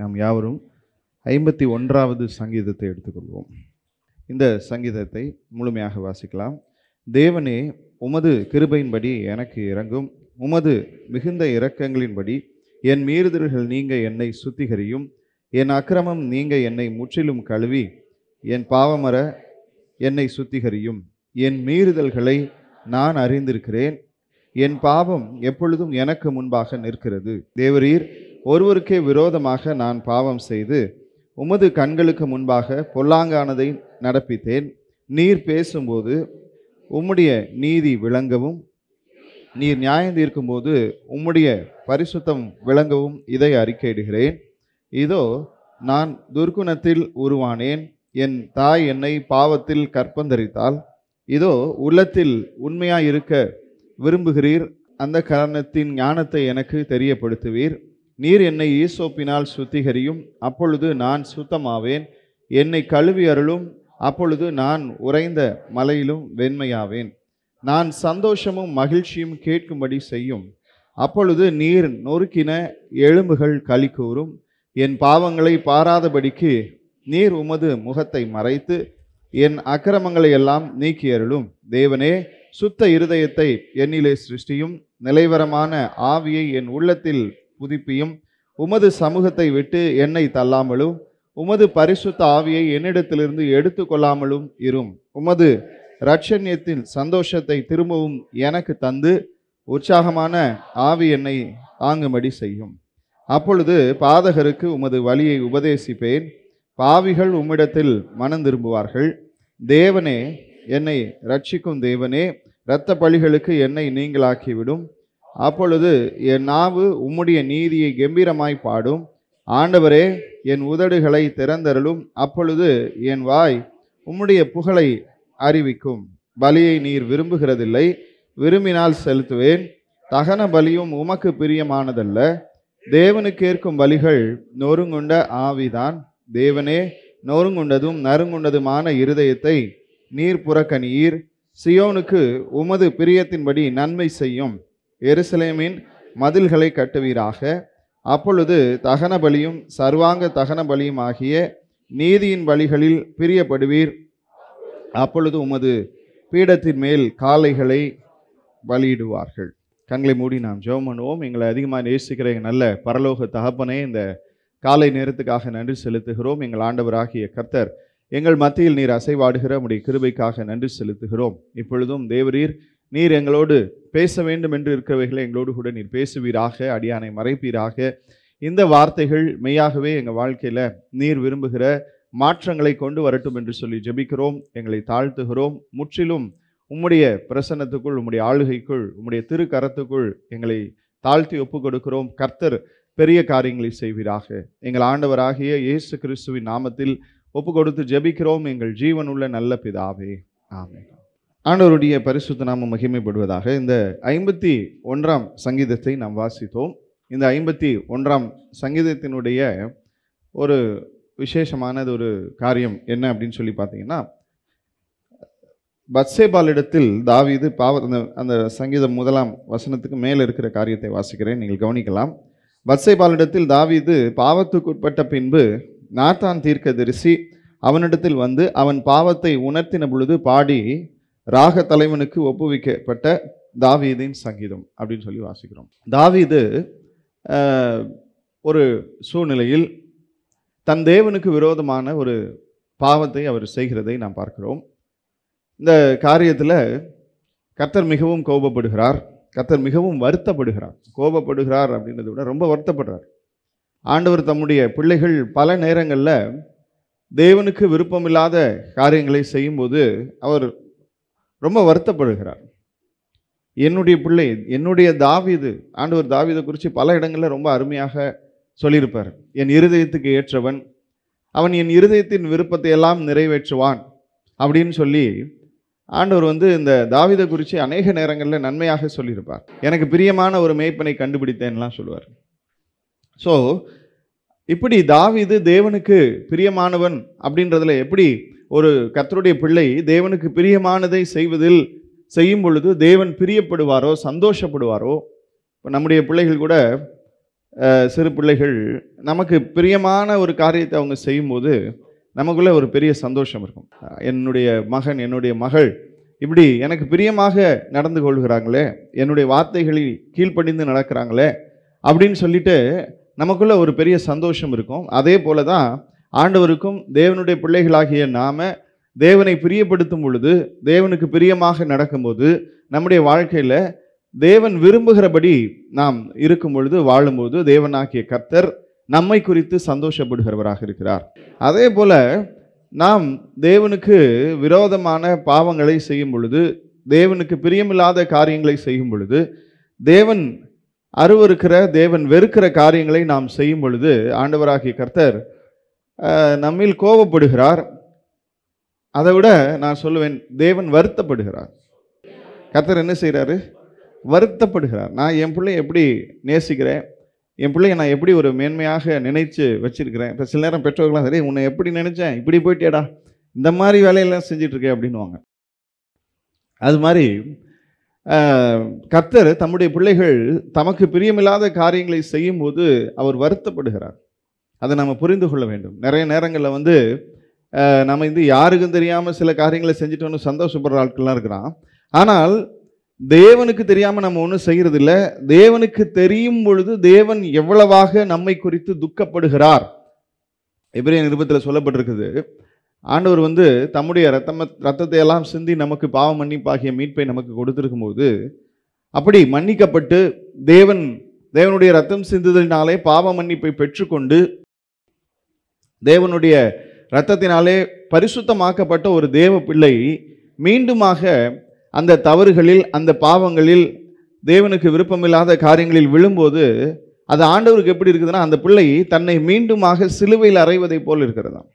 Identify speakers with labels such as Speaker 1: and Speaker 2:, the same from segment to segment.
Speaker 1: நாம் யாவரும் ஐம்பத்தி ஒன்றாவது சங்கீதத்தை எடுத்துக்கொள்வோம் இந்த சங்கீதத்தை முழுமையாக வாசிக்கலாம் தேவனே உமது கிருபையின்படி எனக்கு இறங்கும் உமது மிகுந்த இரக்கங்களின்படி என் மீறுதல்கள் நீங்க என்னை சுத்திகரியும் என் அக்கிரமம் நீங்க என்னை முற்றிலும் கழுவி என் பாவமர என்னை சுத்திகரியும் என் மீறுதல்களை நான் அறிந்திருக்கிறேன் என் பாவம் எப்பொழுதும் எனக்கு முன்பாக நிற்கிறது தேவரீர் ஒருவருக்கே விரோதமாக நான் பாவம் செய்து உமது கண்களுக்கு முன்பாக பொல்லாங்கானதை நடப்பித்தேன் நீர் பேசும்போது உம்முடைய நீதி விளங்கவும் நீர் நியாயம் தீர்க்கும்போது உம்முடைய பரிசுத்தம் விளங்கவும் இதை அறிக்கையிடுகிறேன் இதோ நான் துர்க்குணத்தில் உருவானேன் என் தாய் என்னை பாவத்தில் கற்பந்தரித்தால் இதோ உள்ளத்தில் உண்மையாயிருக்க விரும்புகிறீர் அந்த காரணத்தின் ஞானத்தை எனக்கு தெரியப்படுத்துவீர் நீர் என்னை ஈசோப்பினால் சுத்திகரியும் அப்பொழுது நான் சுத்தமாவேன் என்னை கழுவி அருளும் அப்பொழுது நான் உறைந்த மலையிலும் வெண்மையாவேன் நான் சந்தோஷமும் மகிழ்ச்சியும் கேட்கும்படி செய்யும் அப்பொழுது நீர் நொறுக்கின எலும்புகள் களி கூறும் என் பாவங்களை பாராதபடிக்கு நீர் உமது முகத்தை மறைத்து என் அக்கிரமங்களை எல்லாம் நீக்கி அருளும் தேவனே சுத்த இருதயத்தை என்னிலே சிருஷ்டியும் நிலைவரமான ஆவியை என் உள்ளத்தில் புதுப்பியும் உமது சமூகத்தை விட்டு என்னை தள்ளாமலும் உமது பரிசுத்த ஆவியை என்னிடத்திலிருந்து எடுத்துக்கொள்ளாமலும் இரும் உமது ரட்சண்யத்தின் சந்தோஷத்தை திரும்பவும் எனக்கு தந்து உற்சாகமான ஆவி என்னை தாங்கும்படி செய்யும் அப்பொழுது பாதகருக்கு உமது வழியை உபதேசிப்பேன் பாவிகள் உம்மிடத்தில் மனம் திரும்புவார்கள் தேவனே என்னை ரட்சிக்கும் தேவனே இரத்த பழிகளுக்கு என்னை நீங்களாக்கிவிடும் அப்பொழுது என் நாவு உம்முடைய நீதியை கம்பீரமாய் பாடும் ஆண்டவரே என் உதடுகளை திறந்தருளும் அப்பொழுது என் வாய் உம்முடைய புகழை அறிவிக்கும் பலியை நீர் விரும்புகிறதில்லை விரும்பினால் செலுத்துவேன் தகன பலியும் உமக்கு பிரியமானதல்ல தேவனுக்கேற்கும் பலிகள் நொறுங்குண்ட ஆவிதான் தேவனே நொறுங்குண்டதும் நறுங்குண்டதுமான இருதயத்தை நீர் புறக்கணியீர் சியோனுக்கு உமது பிரியத்தின்படி நன்மை செய்யும் எருசலேமின் மதில்களை கட்டுவீராக அப்பொழுது தகன பலியும் சர்வாங்க தகன பலியும் ஆகிய நீதியின் வழிகளில் பிரியப்படுவீர் அப்பொழுது உமது பீடத்தின் மேல் காலைகளை பலியிடுவார்கள் கண்களை மூடி நாம் ஜெபம் பண்ணுவோம் எங்களை அதிகமாக நேசிக்கிற நல்ல பரலோக தகப்பனே இந்த காலை நேரத்துக்காக நன்றி செலுத்துகிறோம் எங்கள் ஆண்டவராகிய கர்த்தர் எங்கள் மத்தியில் நீர் அசைவாடுகிற உடைய கிருபைக்காக நன்றி செலுத்துகிறோம் இப்பொழுதும் தேவரீர் நீர் எங்களோடு பேச வேண்டும் என்று இருக்கிறவைகளை எங்களோடு கூட நீர் பேசுவீராக அடியானை மறைப்பீராக இந்த வார்த்தைகள் மெய்யாகவே எங்கள் வாழ்க்கையில் நீர் விரும்புகிற மாற்றங்களை கொண்டு வரட்டும் என்று சொல்லி ஜெபிக்கிறோம் எங்களை தாழ்த்துகிறோம் முற்றிலும் உம்முடைய பிரசன்னத்துக்குள் உம்முடைய ஆளுகைக்குள் உம்முடைய திருக்கரத்துக்குள் எங்களை தாழ்த்தி ஒப்புக் கொடுக்கிறோம் கர்த்தர் பெரிய காரியங்களை செய்வீராக எங்கள் ஆண்டவராகிய இயேசு கிறிஸ்துவின் நாமத்தில் ஒப்பு கொடுத்து ஜெபிக்கிறோம் எங்கள் ஜீவனுள்ள நல்ல பிதாவே ஆமே ஆண்டவருடைய பரிசுத்த நாம மகிமைப்படுவதாக இந்த ஐம்பத்தி ஒன்றாம் சங்கீதத்தை நாம் வாசித்தோம் இந்த ஐம்பத்தி ஒன்றாம் சங்கீதத்தினுடைய ஒரு விசேஷமானது ஒரு காரியம் என்ன அப்படின்னு சொல்லி பார்த்தீங்கன்னா பத்சேபாலிடத்தில் தாவிது பாவ அந்த அந்த சங்கீதம் முதலாம் வசனத்துக்கு மேலே இருக்கிற காரியத்தை வாசிக்கிறேன் நீங்கள் கவனிக்கலாம் பத்சேபாலிடத்தில் தாவிது பாவத்துக்கு உட்பட்ட பின்பு நாத்தான் தீர்க்கதரிசி அவனிடத்தில் வந்து அவன் பாவத்தை உணர்த்தின பொழுது பாடி ராக தலைவனுக்கு ஒப்புவிக்கப்பட்ட தாவீதின் சங்கீதம் அப்படின்னு சொல்லி வாசிக்கிறோம் தாவீது ஒரு சூழ்நிலையில் தன் தேவனுக்கு விரோதமான ஒரு பாவத்தை அவர் செய்கிறதை நாம் பார்க்கிறோம் இந்த காரியத்தில் கர்த்தர் மிகவும் கோபப்படுகிறார் கர்த்தர் மிகவும் வருத்தப்படுகிறார் கோபப்படுகிறார் அப்படின்றத விட ரொம்ப வருத்தப்படுறார் ஆண்டவர் தம்முடைய பிள்ளைகள் பல நேரங்களில் தேவனுக்கு விருப்பமில்லாத காரியங்களை செய்யும்போது அவர் ரொம்ப வருத்தப்படுகிறார் என்னுடைய பிள்ளை என்னுடைய தாவிது ஆண்டவர் தாவிதை குறித்து பல இடங்களில் ரொம்ப அருமையாக சொல்லியிருப்பார் என் இருதயத்துக்கு ஏற்றவன் அவன் என் இருதயத்தின் விருப்பத்தை எல்லாம் நிறைவேற்றுவான் அப்படின்னு சொல்லி ஆண்டவர் வந்து இந்த தாவிதை குறித்து அநேக நேரங்களில் நன்மையாக சொல்லியிருப்பார் எனக்கு பிரியமான ஒரு மேய்ப்பனை கண்டுபிடித்தேன்லாம் சொல்லுவார் ஸோ இப்படி தாவிது தேவனுக்கு பிரியமானவன் அப்படின்றதுல எப்படி ஒரு கத்தருடைய பிள்ளை தேவனுக்கு பிரியமானதை செய்வதில் செய்யும் பொழுது தேவன் பிரியப்படுவாரோ சந்தோஷப்படுவாரோ இப்போ நம்முடைய பிள்ளைகள் கூட சிறு பிள்ளைகள் நமக்கு பிரியமான ஒரு காரியத்தை அவங்க செய்யும்போது நமக்குள்ளே ஒரு பெரிய சந்தோஷம் இருக்கும் என்னுடைய மகன் என்னுடைய மகள் இப்படி எனக்கு பிரியமாக நடந்து கொள்கிறாங்களே என்னுடைய வார்த்தைகளில் கீழ்ப்படிந்து நடக்கிறாங்களே அப்படின்னு சொல்லிட்டு நமக்குள்ளே ஒரு பெரிய சந்தோஷம் இருக்கும் அதே போல தான் ஆண்டவருக்கும் தேவனுடைய பிள்ளைகளாகிய நாம தேவனை பிரியப்படுத்தும் பொழுது தேவனுக்கு பிரியமாக நடக்கும்போது நம்முடைய வாழ்க்கையில் தேவன் விரும்புகிறபடி நாம் இருக்கும் பொழுது வாழும்போது தேவனாகிய கர்த்தர் நம்மை குறித்து சந்தோஷப்படுகிறவராக இருக்கிறார் அதே போல நாம் தேவனுக்கு விரோதமான பாவங்களை செய்யும் பொழுது தேவனுக்கு பிரியமில்லாத காரியங்களை செய்யும் பொழுது தேவன் அருவருக்கிற தேவன் வெறுக்கிற காரியங்களை நாம் செய்யும் பொழுது ஆண்டவராகிய கர்த்தர் நம்மில் கோபப்படுகிறார் அதை விட நான் சொல்லுவேன் தேவன் வருத்தப்படுகிறார் கத்தர் என்ன செய்கிறாரு வருத்தப்படுகிறார் நான் என் பிள்ளைய எப்படி நேசிக்கிறேன் என் பிள்ளைய நான் எப்படி ஒரு மேன்மையாக நினைச்சு வச்சிருக்கிறேன் இப்போ சில நேரம் பெற்றோர்கள்லாம் சரி உன்னை எப்படி நினைச்சேன் இப்படி போயிட்டேடா இந்த மாதிரி வேலையெல்லாம் செஞ்சிட்ருக்கேன் அப்படின்வாங்க அது மாதிரி கத்தர் தம்முடைய பிள்ளைகள் தமக்கு பிரியமில்லாத காரியங்களை செய்யும்போது அவர் வருத்தப்படுகிறார் அதை நம்ம புரிந்து கொள்ள வேண்டும் நிறைய நேரங்களில் வந்து நம்ம வந்து யாருக்கும் தெரியாமல் சில காரியங்களை செஞ்சுட்டோன்னு சந்தோஷப்படுற ஆட்கள்லாம் இருக்கிறான் ஆனால் தேவனுக்கு தெரியாமல் நம்ம ஒன்றும் செய்கிறதில்ல தேவனுக்கு தெரியும் பொழுது தேவன் எவ்வளவாக நம்மை குறித்து துக்கப்படுகிறார் என் நிருபத்தில் சொல்லப்பட்டிருக்குது ஆண்டவர் வந்து தம்முடைய ரத்தம ரத்தத்தை எல்லாம் சிந்தி நமக்கு பாவ மன்னிப்பாகிய மீட்பை நமக்கு கொடுத்துருக்கும் போது அப்படி மன்னிக்கப்பட்டு தேவன் தேவனுடைய ரத்தம் சிந்துதலினாலே பாவ மன்னிப்பை பெற்றுக்கொண்டு தேவனுடைய இரத்தத்தினாலே பரிசுத்தமாக்கப்பட்ட ஒரு தேவ பிள்ளை மீண்டுமாக அந்த தவறுகளில் அந்த பாவங்களில் தேவனுக்கு விருப்பமில்லாத காரியங்களில் விழும்போது அது ஆண்டவருக்கு எப்படி இருக்குதுன்னா அந்த பிள்ளை தன்னை மீண்டுமாக சிலுவையில் அறைவதை போல் இருக்கிறதாம்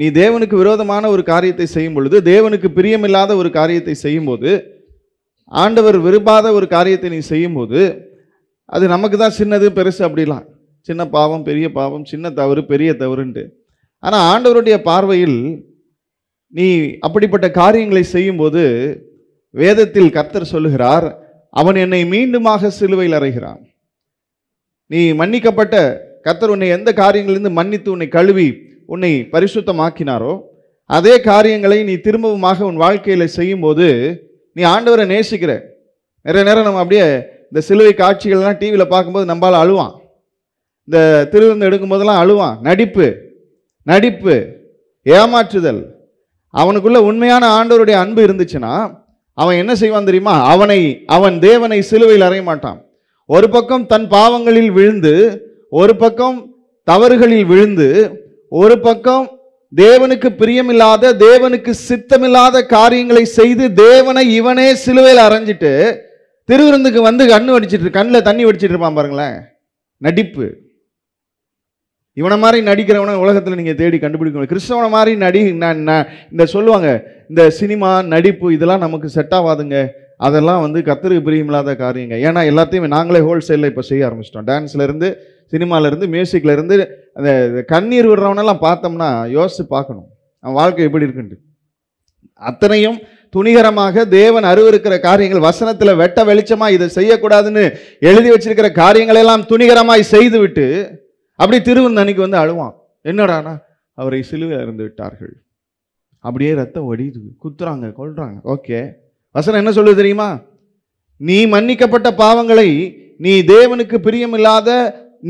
Speaker 1: நீ தேவனுக்கு விரோதமான ஒரு காரியத்தை செய்யும் பொழுது தேவனுக்கு பிரியமில்லாத ஒரு காரியத்தை செய்யும்போது ஆண்டவர் விரும்பாத ஒரு காரியத்தை நீ செய்யும்போது அது நமக்கு தான் சின்னது பெருசு அப்படிலாம் சின்ன பாவம் பெரிய பாவம் சின்ன தவறு பெரிய தவறுன்ட்டு ஆனால் ஆண்டவருடைய பார்வையில் நீ அப்படிப்பட்ட காரியங்களை செய்யும்போது வேதத்தில் கர்த்தர் சொல்லுகிறார் அவன் என்னை மீண்டுமாக சிலுவையில் அறைகிறான் நீ மன்னிக்கப்பட்ட கர்த்தர் உன்னை எந்த காரியங்களிலிருந்து மன்னித்து உன்னை கழுவி உன்னை பரிசுத்தமாக்கினாரோ அதே காரியங்களை நீ திரும்பவுமாக உன் வாழ்க்கையில் செய்யும்போது நீ ஆண்டவரை நேசிக்கிற நிறைய நேரம் நம்ம அப்படியே இந்த சிலுவை காட்சிகள்லாம் டிவியில் பார்க்கும்போது நம்மளால் அழுவான் இந்த திருவிருந்து எடுக்கும்போதெல்லாம் அழுவான் நடிப்பு நடிப்பு ஏமாற்றுதல் அவனுக்குள்ள உண்மையான ஆண்டவருடைய அன்பு இருந்துச்சுன்னா அவன் என்ன செய்வான் தெரியுமா அவனை அவன் தேவனை சிலுவையில் அறைய மாட்டான் ஒரு பக்கம் தன் பாவங்களில் விழுந்து ஒரு பக்கம் தவறுகளில் விழுந்து ஒரு பக்கம் தேவனுக்கு பிரியமில்லாத தேவனுக்கு சித்தமில்லாத காரியங்களை செய்து தேவனை இவனே சிலுவையில் அரைஞ்சிட்டு திருவிருந்துக்கு வந்து கண்ணு வடிச்சிட்டு கண்ணில் தண்ணி வடிச்சிட்டு இருப்பான் பாருங்களேன் நடிப்பு இவனை மாதிரி நடிக்கிறவனை உலகத்தில் நீங்கள் தேடி கண்டுபிடிக்கணும் கிறிஸ்தவனை மாதிரி நடி நான் இந்த சொல்லுவாங்க இந்த சினிமா நடிப்பு இதெல்லாம் நமக்கு செட் ஆகாதுங்க அதெல்லாம் வந்து கத்திரிக்கு பிரியமில்லாத காரியங்க ஏன்னா எல்லாத்தையுமே நாங்களே ஹோல்சேலில் இப்போ செய்ய ஆரம்பிச்சிட்டோம் டான்ஸ்லேருந்து சினிமாலேருந்து மியூசிக்லேருந்து அந்த கண்ணீர் விடுறவனெல்லாம் பார்த்தோம்னா யோசித்து பார்க்கணும் அவன் வாழ்க்கை எப்படி இருக்குன்ட்டு அத்தனையும் துணிகரமாக தேவன் அருவருக்கிற காரியங்கள் வசனத்தில் வெட்ட வெளிச்சமாக இதை செய்யக்கூடாதுன்னு எழுதி வச்சிருக்கிற காரியங்களெல்லாம் துணிகரமாய் செய்துவிட்டு அப்படி திருவந்தன்னைக்கு வந்து அழுவான் என்னடானா அவரை சிலுவையில் இருந்து விட்டார்கள் அப்படியே ரத்தம் ஒடிது குத்துறாங்க கொள்றாங்க ஓகே வசனம் என்ன சொல்லுது தெரியுமா நீ மன்னிக்கப்பட்ட பாவங்களை நீ தேவனுக்கு பிரியமில்லாத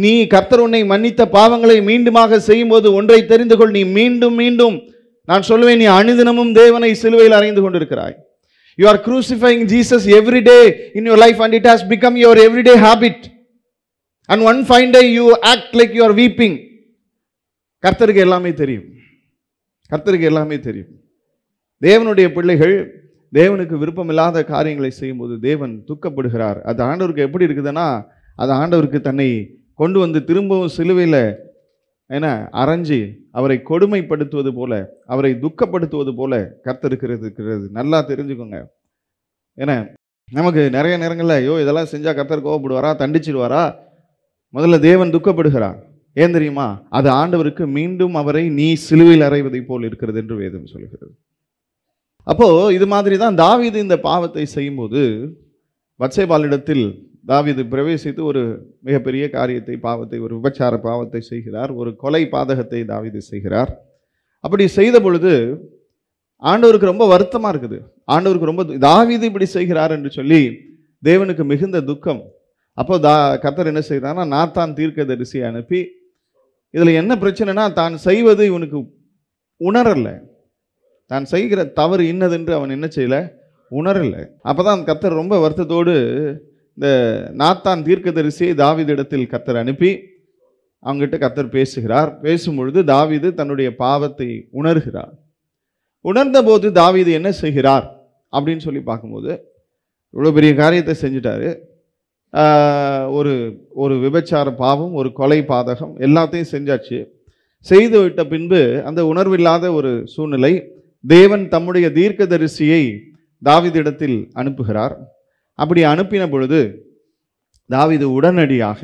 Speaker 1: நீ கர்த்தர் உன்னை மன்னித்த பாவங்களை மீண்டுமாக செய்யும்போது ஒன்றை தெரிந்து கொள் நீ மீண்டும் மீண்டும் நான் சொல்லுவேன் நீ அனுதினமும் தேவனை சிலுவையில் அறைந்து கொண்டிருக்கிறாய் you are crucifying Jesus every day in your life and it has become your everyday habit and one fine day you act like you are weeping கர்த்தருக்கு எல்லாமே தெரியும் கர்த்தருக்கு எல்லாமே தெரியும் தேவனுடைய பிள்ளைகள் தேவனுக்கு விருப்பமில்லாத காரியங்களை செய்யும்போது தேவன் துக்கப்படுகிறார் அது ஆண்டவருக்கு எப்படி இருக்குதுன்னா அது ஆண்டவருக்கு தன்னை கொண்டு வந்து திரும்பவும் சிலுவையில் என்ன அரைஞ்சி அவரை கொடுமைப்படுத்துவது போல அவரை துக்கப்படுத்துவது போல கர்த்தருக்கிறது இருக்கிறது நல்லா தெரிஞ்சுக்கோங்க ஏன்னா நமக்கு நிறைய நேரங்களில் ஐயோ இதெல்லாம் செஞ்சால் கர்த்தர் கோவப்படுவாரா தண்டிச்சிடுவாரா முதல்ல தேவன் துக்கப்படுகிறார் ஏன் தெரியுமா அது ஆண்டவருக்கு மீண்டும் அவரை நீ சிலுவையில் அறைவதை போல் இருக்கிறது என்று வேதம் சொல்கிறது அப்போ இது மாதிரி தான் தாவிது இந்த பாவத்தை செய்யும்போது வட்சைபாலிடத்தில் தாவிது பிரவேசித்து ஒரு மிகப்பெரிய காரியத்தை பாவத்தை ஒரு விபச்சார பாவத்தை செய்கிறார் ஒரு கொலை பாதகத்தை தாவிது செய்கிறார் அப்படி செய்த பொழுது ஆண்டவருக்கு ரொம்ப வருத்தமாக இருக்குது ஆண்டவருக்கு ரொம்ப தாவிது இப்படி செய்கிறார் என்று சொல்லி தேவனுக்கு மிகுந்த துக்கம் அப்போ தா கத்தர் என்ன செய்கிறான்னா நாத்தான் தீர்க்கதரிசியை அனுப்பி இதில் என்ன பிரச்சனைனா தான் செய்வது இவனுக்கு உணரலை தான் செய்கிற தவறு இன்னதென்று அவன் என்ன செய்யலை உணரலை அப்போ தான் கத்தர் ரொம்ப வருத்தத்தோடு இந்த நாத்தான் தீர்க்கதரிசியை தாவிதிடத்தில் கத்தர் அனுப்பி அவங்ககிட்ட கத்தர் பேசுகிறார் பேசும்பொழுது தாவிது தன்னுடைய பாவத்தை உணர்கிறார் உணர்ந்தபோது தாவிது என்ன செய்கிறார் அப்படின்னு சொல்லி பார்க்கும்போது இவ்வளோ பெரிய காரியத்தை செஞ்சிட்டாரு ஒரு ஒரு விபச்சார பாவம் ஒரு கொலை பாதகம் எல்லாத்தையும் செஞ்சாச்சு செய்து விட்ட பின்பு அந்த உணர்வில்லாத ஒரு சூழ்நிலை தேவன் தம்முடைய தீர்க்கதரிசியை தாவிதிடத்தில் அனுப்புகிறார் அப்படி அனுப்பின பொழுது தாவிது உடனடியாக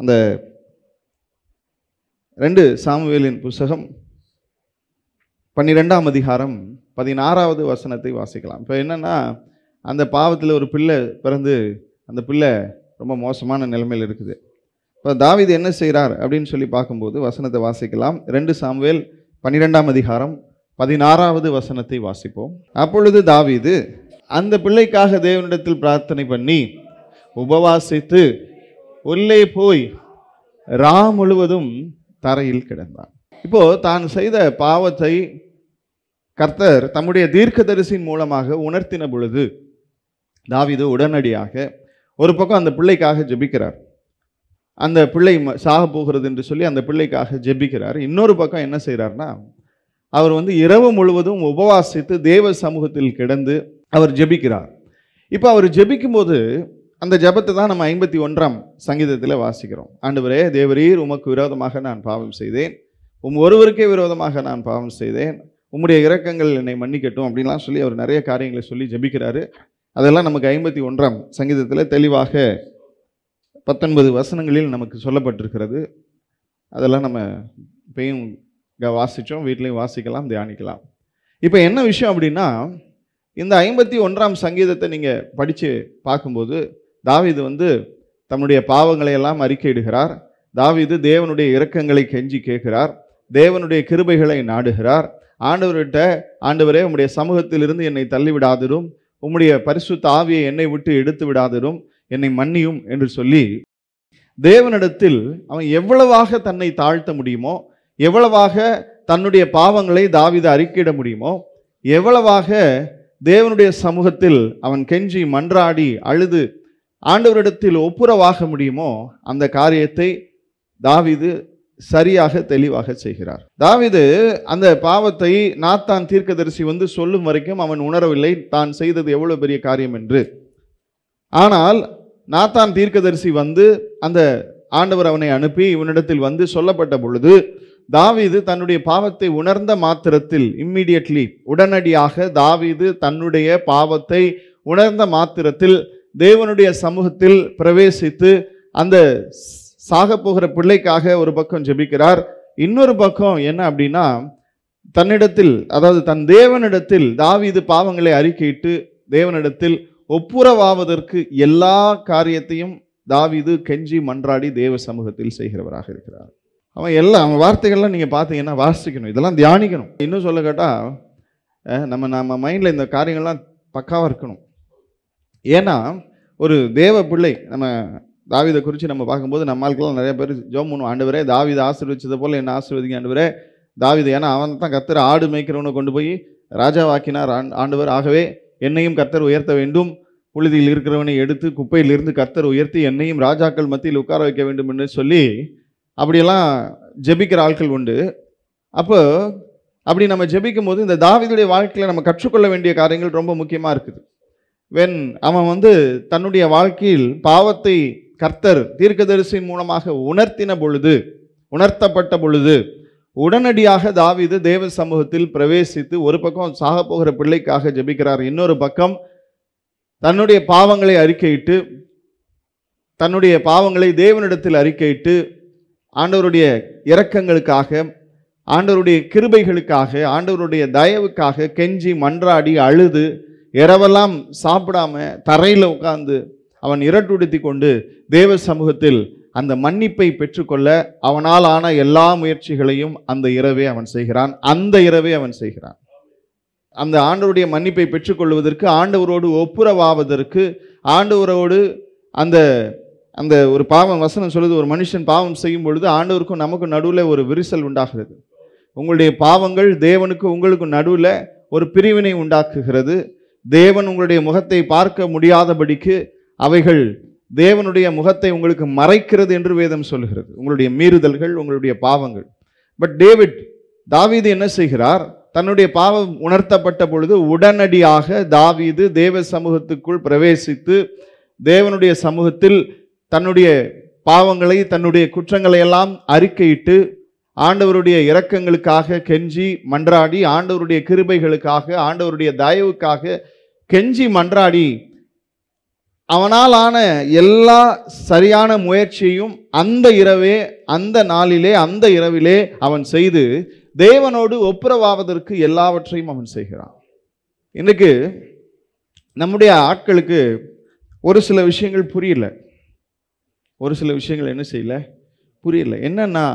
Speaker 1: அந்த ரெண்டு சாமுவேலின் புஸ்தகம் பன்னிரெண்டாம் அதிகாரம் பதினாறாவது வசனத்தை வாசிக்கலாம் இப்போ என்னென்னா அந்த பாவத்தில் ஒரு பிள்ளை பிறந்து அந்த பிள்ளை ரொம்ப மோசமான நிலைமையில் இருக்குது இப்போ தாவிது என்ன செய்கிறார் அப்படின்னு சொல்லி பார்க்கும்போது வசனத்தை வாசிக்கலாம் ரெண்டு சாம்வேல் பன்னிரெண்டாம் அதிகாரம் பதினாறாவது வசனத்தை வாசிப்போம் அப்பொழுது தாவிது அந்த பிள்ளைக்காக தேவனிடத்தில் பிரார்த்தனை பண்ணி உபவாசித்து உள்ளே போய் ரா முழுவதும் தரையில் கிடந்தான் இப்போ தான் செய்த பாவத்தை கர்த்தர் தம்முடைய தீர்க்கதரிசியின் மூலமாக உணர்த்தின பொழுது தாவிது உடனடியாக ஒரு பக்கம் அந்த பிள்ளைக்காக ஜெபிக்கிறார் அந்த பிள்ளை சாக போகிறது என்று சொல்லி அந்த பிள்ளைக்காக ஜெபிக்கிறார் இன்னொரு பக்கம் என்ன செய்கிறார்னா அவர் வந்து இரவு முழுவதும் உபவாசித்து தேவ சமூகத்தில் கிடந்து அவர் ஜெபிக்கிறார் இப்போ அவர் ஜெபிக்கும்போது அந்த ஜபத்தை தான் நம்ம ஐம்பத்தி ஒன்றாம் சங்கீதத்தில் வாசிக்கிறோம் ஆண்டவரே தேவரீர் உமக்கு விரோதமாக நான் பாவம் செய்தேன் உம் ஒருவருக்கே விரோதமாக நான் பாவம் செய்தேன் உம்முடைய இறக்கங்கள் என்னை மன்னிக்கட்டும் அப்படின்லாம் சொல்லி அவர் நிறைய காரியங்களை சொல்லி ஜபிக்கிறாரு அதெல்லாம் நமக்கு ஐம்பத்தி ஒன்றாம் சங்கீதத்தில் தெளிவாக பத்தொன்பது வசனங்களில் நமக்கு சொல்லப்பட்டிருக்கிறது அதெல்லாம் நம்ம இப்பயும் வாசித்தோம் வீட்லேயும் வாசிக்கலாம் தியானிக்கலாம் இப்போ என்ன விஷயம் அப்படின்னா இந்த ஐம்பத்தி ஒன்றாம் சங்கீதத்தை நீங்கள் படித்து பார்க்கும்போது தாவிது வந்து தன்னுடைய பாவங்களை எல்லாம் அறிக்கையிடுகிறார் தாவிது தேவனுடைய இரக்கங்களை கெஞ்சி கேட்கிறார் தேவனுடைய கிருபைகளை நாடுகிறார் ஆண்டவர்கிட்ட ஆண்டவரே உங்களுடைய சமூகத்திலிருந்து என்னை தள்ளிவிடாதிரும் உம்முடைய பரிசுத்த ஆவியை என்னை விட்டு எடுத்து விடாதிரும் என்னை மன்னியும் என்று சொல்லி தேவனிடத்தில் அவன் எவ்வளவாக தன்னை தாழ்த்த முடியுமோ எவ்வளவாக தன்னுடைய பாவங்களை தாவித அறிக்கையிட முடியுமோ எவ்வளவாக தேவனுடைய சமூகத்தில் அவன் கெஞ்சி மன்றாடி அழுது ஆண்டவரிடத்தில் ஒப்புரவாக முடியுமோ அந்த காரியத்தை தாவிது சரியாக தெளிவாக செய்கிறார் தாவிது அந்த பாவத்தை நாத்தான் தீர்க்கதரிசி வந்து சொல்லும் வரைக்கும் அவன் உணரவில்லை தான் செய்தது எவ்வளோ பெரிய காரியம் என்று ஆனால் நாத்தான் தீர்க்கதரிசி வந்து அந்த ஆண்டவர் அவனை அனுப்பி இவனிடத்தில் வந்து சொல்லப்பட்ட பொழுது தாவீது தன்னுடைய பாவத்தை உணர்ந்த மாத்திரத்தில் இம்மிடியட்லி உடனடியாக தாவீது தன்னுடைய பாவத்தை உணர்ந்த மாத்திரத்தில் தேவனுடைய சமூகத்தில் பிரவேசித்து அந்த சாக போகிற பிள்ளைக்காக ஒரு பக்கம் ஜெபிக்கிறார் இன்னொரு பக்கம் என்ன அப்படின்னா தன்னிடத்தில் அதாவது தன் தேவனிடத்தில் தாவிது பாவங்களை அறிக்கையிட்டு தேவனிடத்தில் ஒப்புரவாவதற்கு எல்லா காரியத்தையும் தாவிது கெஞ்சி மன்றாடி தேவ சமூகத்தில் செய்கிறவராக இருக்கிறார் அவன் எல்லாம் அவன் வார்த்தைகள்லாம் நீங்கள் பார்த்தீங்கன்னா வாசிக்கணும் இதெல்லாம் தியானிக்கணும் இன்னும் சொல்ல கேட்டால் நம்ம நம்ம மைண்டில் இந்த காரியங்கள்லாம் பக்காவாக இருக்கணும் ஏன்னா ஒரு தேவ பிள்ளை நம்ம தாவிதை குறித்து நம்ம பார்க்கும்போது நம்மளுக்கெல்லாம் நிறைய பேர் ஜோம் பண்ணுவோம் ஆண்டவரே தாவிதை ஆசீர்வதிச்சதை போல் என்ன ஆசீர்வதிங்க ஆண்டவரே தாவிதை ஏன்னா அவன் தான் கத்தர் ஆடு மேய்க்கிறவனை கொண்டு போய் ராஜாவாக்கினார் ஆண்டவர் ஆகவே என்னையும் கத்தர் உயர்த்த வேண்டும் புழுதியில் இருக்கிறவனை எடுத்து குப்பையிலிருந்து கத்தர் உயர்த்தி என்னையும் ராஜாக்கள் மத்தியில் உட்கார வைக்க வேண்டும் என்று சொல்லி அப்படியெல்லாம் ஜெபிக்கிற ஆட்கள் உண்டு அப்போ அப்படி நம்ம ஜெபிக்கும் போது இந்த தாவிதுடைய வாழ்க்கையில் நம்ம கற்றுக்கொள்ள வேண்டிய காரியங்கள் ரொம்ப முக்கியமாக இருக்குது வென் அவன் வந்து தன்னுடைய வாழ்க்கையில் பாவத்தை கர்த்தர் தீர்க்கதரிசியின் மூலமாக உணர்த்தின பொழுது உணர்த்தப்பட்ட பொழுது உடனடியாக தாவிது தேவ சமூகத்தில் பிரவேசித்து ஒரு பக்கம் சாக போகிற பிள்ளைக்காக ஜபிக்கிறார் இன்னொரு பக்கம் தன்னுடைய பாவங்களை அறிக்கையிட்டு தன்னுடைய பாவங்களை தேவனிடத்தில் அறிக்கையிட்டு ஆண்டவருடைய இரக்கங்களுக்காக ஆண்டவருடைய கிருபைகளுக்காக ஆண்டவருடைய தயவுக்காக கெஞ்சி மன்றாடி அழுது இரவெல்லாம் சாப்பிடாம தரையில் உட்காந்து அவன் இரட்டுடுத்தி கொண்டு தேவ சமூகத்தில் அந்த மன்னிப்பை பெற்றுக்கொள்ள அவனால் ஆன எல்லா முயற்சிகளையும் அந்த இரவே அவன் செய்கிறான் அந்த இரவே அவன் செய்கிறான் அந்த ஆண்டவருடைய மன்னிப்பை பெற்றுக்கொள்வதற்கு ஆண்டவரோடு ஒப்புரவாவதற்கு ஆண்டவரோடு அந்த அந்த ஒரு பாவம் வசனம் சொல்லுது ஒரு மனுஷன் பாவம் செய்யும் பொழுது ஆண்டவருக்கும் நமக்கும் நடுவில் ஒரு விரிசல் உண்டாகிறது உங்களுடைய பாவங்கள் தேவனுக்கு உங்களுக்கும் நடுவில் ஒரு பிரிவினை உண்டாக்குகிறது தேவன் உங்களுடைய முகத்தை பார்க்க முடியாதபடிக்கு அவைகள் தேவனுடைய முகத்தை உங்களுக்கு மறைக்கிறது என்று வேதம் சொல்கிறது உங்களுடைய மீறுதல்கள் உங்களுடைய பாவங்கள் பட் டேவிட் தாவீது என்ன செய்கிறார் தன்னுடைய பாவம் உணர்த்தப்பட்ட பொழுது உடனடியாக தாவீது தேவ சமூகத்துக்குள் பிரவேசித்து தேவனுடைய சமூகத்தில் தன்னுடைய பாவங்களை தன்னுடைய குற்றங்களை எல்லாம் அறிக்கையிட்டு ஆண்டவருடைய இரக்கங்களுக்காக கெஞ்சி மன்றாடி ஆண்டவருடைய கிருபைகளுக்காக ஆண்டவருடைய தயவுக்காக கெஞ்சி மன்றாடி அவனால் ஆன எல்லா சரியான முயற்சியும் அந்த இரவே அந்த நாளிலே அந்த இரவிலே அவன் செய்து தேவனோடு ஒப்புரவாவதற்கு எல்லாவற்றையும் அவன் செய்கிறான் இன்றைக்கு நம்முடைய ஆட்களுக்கு ஒரு சில விஷயங்கள் புரியல ஒரு சில விஷயங்கள் என்ன செய்யல புரியல என்னன்னா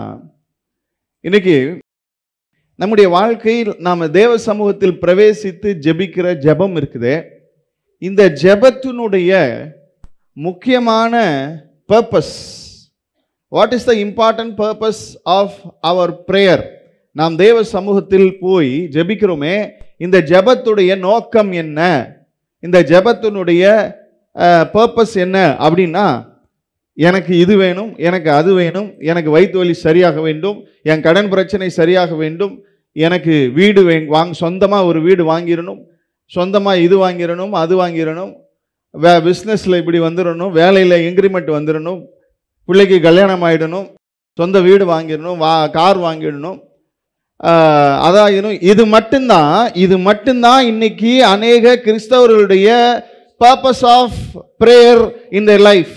Speaker 1: இன்றைக்கி நம்முடைய வாழ்க்கையில் நாம் தேவ சமூகத்தில் பிரவேசித்து ஜெபிக்கிற ஜெபம் இருக்குதே இந்த ஜெபத்தினுடைய முக்கியமான purpose what is the important purpose of our prayer நாம் தேவ சமூகத்தில் போய் ஜெபிக்கிறோமே இந்த ஜெபத்துடைய நோக்கம் என்ன இந்த ஜெபத்தினுடைய பர்பஸ் என்ன அப்படின்னா எனக்கு இது வேணும் எனக்கு அது வேணும் எனக்கு வயிற்று வலி சரியாக வேண்டும் என் கடன் பிரச்சனை சரியாக வேண்டும் எனக்கு வீடு வாங் சொந்தமாக ஒரு வீடு வாங்கிடணும் சொந்தமாக இது வாங்கிடணும் அது வாங்கிடணும் வே பிஸ்னஸில் இப்படி வந்துடணும் வேலையில் இன்க்ரிமெண்ட் வந்துடணும் பிள்ளைக்கு கல்யாணம் ஆகிடணும் சொந்த வீடு வாங்கிடணும் வா கார் வாங்கிடணும் அதாகிடணும் இது மட்டும்தான் இது மட்டும்தான் இன்னைக்கு அநேக கிறிஸ்தவர்களுடைய purpose of prayer in the life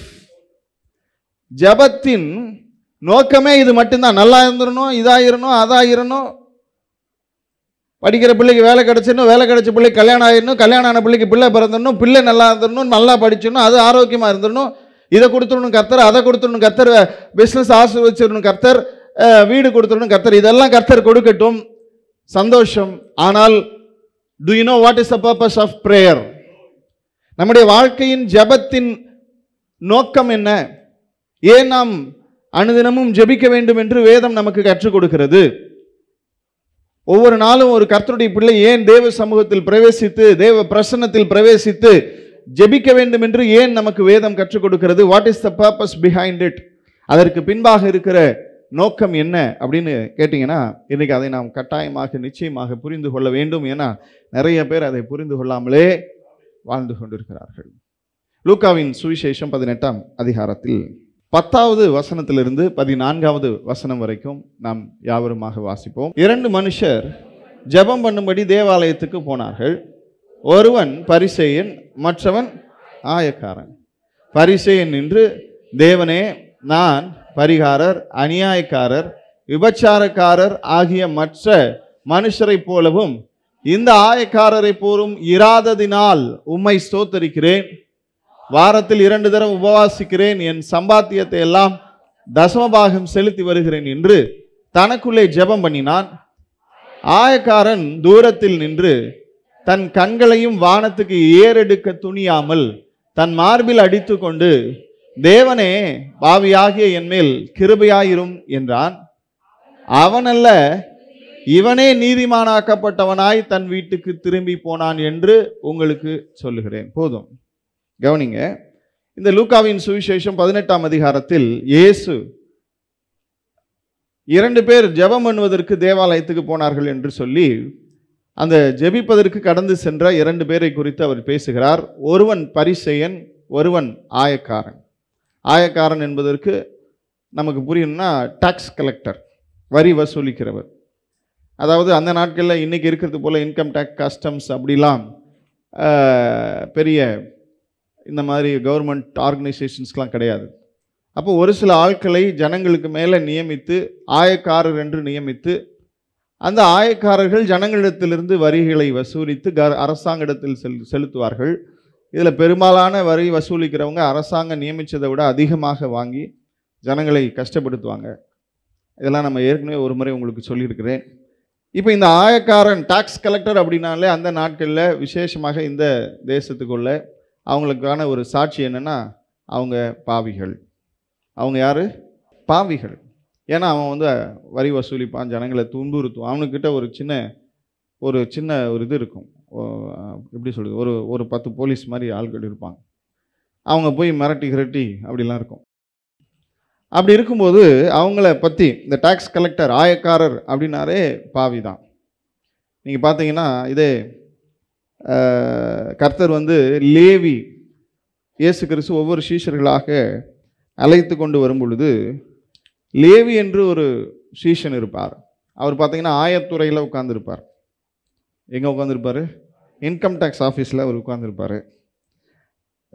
Speaker 1: ஜபத்தின் நோக்கமே இது மட்டும்தான் நல்லா இருந்துடணும் இதாகிடணும் அதாகிடணும் படிக்கிற பிள்ளைக்கு வேலை கிடச்சிடணும் வேலை கிடச்ச பிள்ளைக்கு கல்யாணம் ஆயிடணும் கல்யாணம் ஆன பிள்ளைக்கு பிள்ளை பிறந்துடணும் பிள்ளை நல்லா இருந்துடணும் நல்லா படிச்சிடணும் அது ஆரோக்கியமாக இருந்துடணும் இதை கொடுத்துடணும் கர்த்தர் அதை கொடுத்துடணும் கர்த்தர் பிஸ்னஸ் ஆசிர்வச்சிடணும் கர்த்தர் வீடு கொடுத்துடணும் கர்த்தர் இதெல்லாம் கர்த்தர் கொடுக்கட்டும் சந்தோஷம் ஆனால் do you know what is a purpose of prayer நம்முடைய வாழ்க்கையின் ஜபத்தின் நோக்கம் என்ன ஏன் நாம் அனுதினமும் ஜெபிக்க வேண்டும் என்று வேதம் நமக்கு கற்றுக் கொடுக்கிறது ஒவ்வொரு நாளும் ஒரு கர்த்தருடைய பிள்ளை ஏன் தேவ சமூகத்தில் பிரவேசித்து தேவ பிரசன்னத்தில் பிரவேசித்து ஜெபிக்க வேண்டும் என்று ஏன் நமக்கு வேதம் கற்றுக் கொடுக்கிறது what is the purpose behind it அதற்கு பின்பாக இருக்கிற நோக்கம் என்ன அப்படின்னு கேட்டிங்கன்னா இன்றைக்கி அதை நாம் கட்டாயமாக நிச்சயமாக புரிந்து கொள்ள வேண்டும் என நிறைய பேர் அதை புரிந்து கொள்ளாமலே வாழ்ந்து கொண்டிருக்கிறார்கள் லூக்காவின் சுவிசேஷம் பதினெட்டாம் அதிகாரத்தில் பத்தாவது வசனத்திலிருந்து பதினான்காவது வசனம் வரைக்கும் நாம் யாவருமாக வாசிப்போம் இரண்டு மனுஷர் ஜபம் பண்ணும்படி தேவாலயத்துக்கு போனார்கள் ஒருவன் பரிசெயன் மற்றவன் ஆயக்காரன் பரிசெயன் நின்று தேவனே நான் பரிகாரர் அநியாயக்காரர் விபச்சாரக்காரர் ஆகிய மற்ற மனுஷரைப் போலவும் இந்த ஆயக்காரரை போலும் இராததினால் உம்மை ஸ்தோத்தரிக்கிறேன் வாரத்தில் இரண்டு தரம் உபவாசிக்கிறேன் என் சம்பாத்தியத்தை எல்லாம் தசமபாகம் செலுத்தி வருகிறேன் என்று தனக்குள்ளே ஜெபம் பண்ணினான் ஆயக்காரன் தூரத்தில் நின்று தன் கண்களையும் வானத்துக்கு ஏறெடுக்க துணியாமல் தன் மார்பில் அடித்து கொண்டு தேவனே பாவியாகிய என் மேல் கிருபையாயிரும் என்றான் அவனல்ல இவனே நீதிமானாக்கப்பட்டவனாய் தன் வீட்டுக்கு திரும்பி போனான் என்று உங்களுக்கு சொல்லுகிறேன் போதும் கவனிங்க இந்த லூக்காவின் சுவிசேஷம் பதினெட்டாம் அதிகாரத்தில் இயேசு இரண்டு பேர் ஜெபம் பண்ணுவதற்கு தேவாலயத்துக்கு போனார்கள் என்று சொல்லி அந்த ஜெபிப்பதற்கு கடந்து சென்ற இரண்டு பேரை குறித்து அவர் பேசுகிறார் ஒருவன் பரிசெயன் ஒருவன் ஆயக்காரன் ஆயக்காரன் என்பதற்கு நமக்கு புரியணும்னா டாக்ஸ் கலெக்டர் வரி வசூலிக்கிறவர் அதாவது அந்த நாட்களில் இன்றைக்கி இருக்கிறது போல் இன்கம் டேக்ஸ் கஸ்டம்ஸ் அப்படிலாம் பெரிய இந்த மாதிரி கவர்மெண்ட் ஆர்கனைசேஷன்ஸ்லாம் கிடையாது அப்போ ஒரு சில ஆட்களை ஜனங்களுக்கு மேலே நியமித்து ஆயக்காரர் என்று நியமித்து அந்த ஆயக்காரர்கள் ஜனங்களிடத்திலிருந்து வரிகளை வசூலித்து க அரசாங்கத்தில் செல் செலுத்துவார்கள் இதில் பெரும்பாலான வரி வசூலிக்கிறவங்க அரசாங்கம் நியமித்ததை விட அதிகமாக வாங்கி ஜனங்களை கஷ்டப்படுத்துவாங்க இதெல்லாம் நம்ம ஏற்கனவே ஒரு முறை உங்களுக்கு சொல்லியிருக்கிறேன் இப்போ இந்த ஆயக்காரன் டாக்ஸ் கலெக்டர் அப்படின்னாலே அந்த நாட்களில் விசேஷமாக இந்த தேசத்துக்குள்ளே அவங்களுக்கான ஒரு சாட்சி என்னென்னா அவங்க பாவிகள் அவங்க யார் பாவிகள் ஏன்னா அவன் வந்து வரி வசூலிப்பான் ஜனங்களை துன்புறுத்துவான் அவனுக்கிட்ட ஒரு சின்ன ஒரு சின்ன ஒரு இது இருக்கும் எப்படி சொல்கிறது ஒரு ஒரு பத்து போலீஸ் மாதிரி ஆள்கள் இருப்பாங்க அவங்க போய் மிரட்டி கிரட்டி அப்படிலாம் இருக்கும் அப்படி இருக்கும்போது அவங்கள பற்றி இந்த டேக்ஸ் கலெக்டர் ஆயக்காரர் அப்படின்னாரே பாவி தான் நீங்கள் பார்த்தீங்கன்னா இதே கர்த்தர் வந்து லேவி இயேசு கிறிஸ்து ஒவ்வொரு சீஷர்களாக அழைத்து கொண்டு வரும் பொழுது லேவி என்று ஒரு சீஷன் இருப்பார் அவர் பார்த்திங்கன்னா ஆயத்துறையில் உட்காந்துருப்பார் எங்கே உட்காந்துருப்பார் இன்கம் டேக்ஸ் ஆஃபீஸில் அவர் உட்காந்துருப்பார்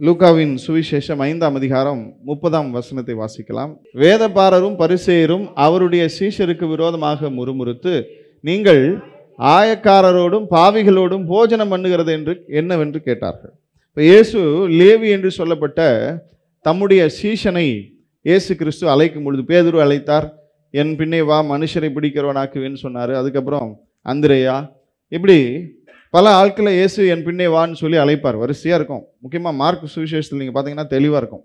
Speaker 1: லூகாவின் சுவிசேஷம் ஐந்தாம் அதிகாரம் முப்பதாம் வசனத்தை வாசிக்கலாம் வேதபாரரும் பரிசேயரும் அவருடைய சீஷருக்கு விரோதமாக முறுமுறுத்து நீங்கள் ஆயக்காரரோடும் பாவிகளோடும் போஜனம் பண்ணுகிறது என்று என்னவென்று கேட்டார்கள் இப்போ இயேசு லேவி என்று சொல்லப்பட்ட தம்முடைய சீஷனை இயேசு கிறிஸ்து அழைக்கும் பொழுது பேதுரு அழைத்தார் என் பின்னே வா மனுஷரை பிடிக்கிறவனாக்குவேன்னு சொன்னார் அதுக்கப்புறம் அந்திரையா இப்படி பல ஆட்களை இயேசு என் பின்னே வான்னு சொல்லி அழைப்பார் வரிசையாக இருக்கும் முக்கியமாக மார்க் சுவிசேஷத்தில் நீங்கள் பார்த்தீங்கன்னா தெளிவாக இருக்கும்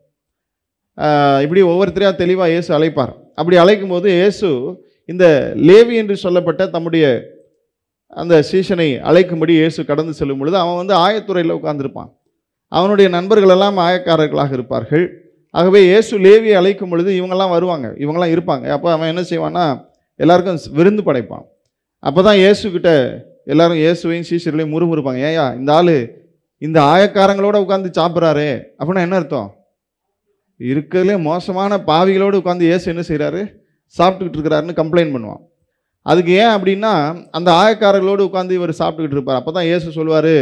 Speaker 1: இப்படி ஒவ்வொருத்தரையாக தெளிவாக இயேசு அழைப்பார் அப்படி அழைக்கும் போது இயேசு இந்த லேவி என்று சொல்லப்பட்ட தம்முடைய அந்த சீசனை அழைக்கும்படி இயேசு கடந்து செல்லும் பொழுது அவன் வந்து ஆயத்துறையில் உட்கார்ந்துருப்பான் அவனுடைய நண்பர்களெல்லாம் ஆயக்காரர்களாக இருப்பார்கள் ஆகவே இயேசு லேவியை அழைக்கும் பொழுது இவங்கெல்லாம் வருவாங்க இவங்கெல்லாம் இருப்பாங்க அப்போ அவன் என்ன செய்வான்னா எல்லாருக்கும் விருந்து படைப்பான் அப்போ தான் இயேசுக்கிட்ட எல்லாரும் இயேசுவையும் சீசர்களையும் முருமுறுப்பாங்க ஏயா இந்த ஆள் இந்த ஆயக்காரங்களோட உட்காந்து சாப்பிட்றாரு அப்படின்னா என்ன அர்த்தம் இருக்கிறதுலே மோசமான பாவிகளோடு உட்காந்து இயேசு என்ன செய்கிறாரு சாப்பிட்டுக்கிட்டு இருக்கிறாருன்னு கம்ப்ளைண்ட் பண்ணுவான் அதுக்கு ஏன் அப்படின்னா அந்த ஆயக்காரர்களோடு உட்காந்து இவர் சாப்பிட்டுக்கிட்டு இருப்பார் அப்போ தான் ஏசு சொல்லுவார்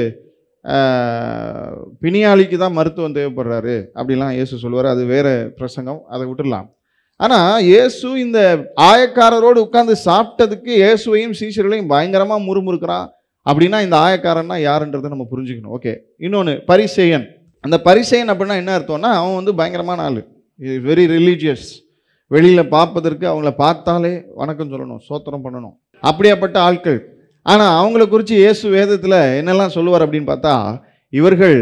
Speaker 1: பிணியாளிக்கு தான் மருத்துவம் தேவைப்படுறாரு அப்படிலாம் இயேசு சொல்லுவார் அது வேறு பிரசங்கம் அதை விட்டுடலாம் ஆனால் இயேசு இந்த ஆயக்காரரோடு உட்காந்து சாப்பிட்டதுக்கு இயேசுவையும் சீசர்களையும் பயங்கரமாக முறுமுறுக்கிறான் அப்படின்னா இந்த ஆயக்காரன்னா யாருன்றதை நம்ம புரிஞ்சுக்கணும் ஓகே இன்னொன்று பரிசெயன் அந்த பரிசெயன் அப்படின்னா என்ன அர்த்தம்னா அவன் வந்து பயங்கரமான ஆள் வெரி ரிலீஜியஸ் வெளியில் பார்ப்பதற்கு அவங்கள பார்த்தாலே வணக்கம் சொல்லணும் சோத்திரம் பண்ணணும் அப்படியாப்பட்ட ஆட்கள் ஆனால் அவங்கள குறித்து இயேசு வேதத்தில் என்னெல்லாம் சொல்லுவார் அப்படின்னு பார்த்தா இவர்கள்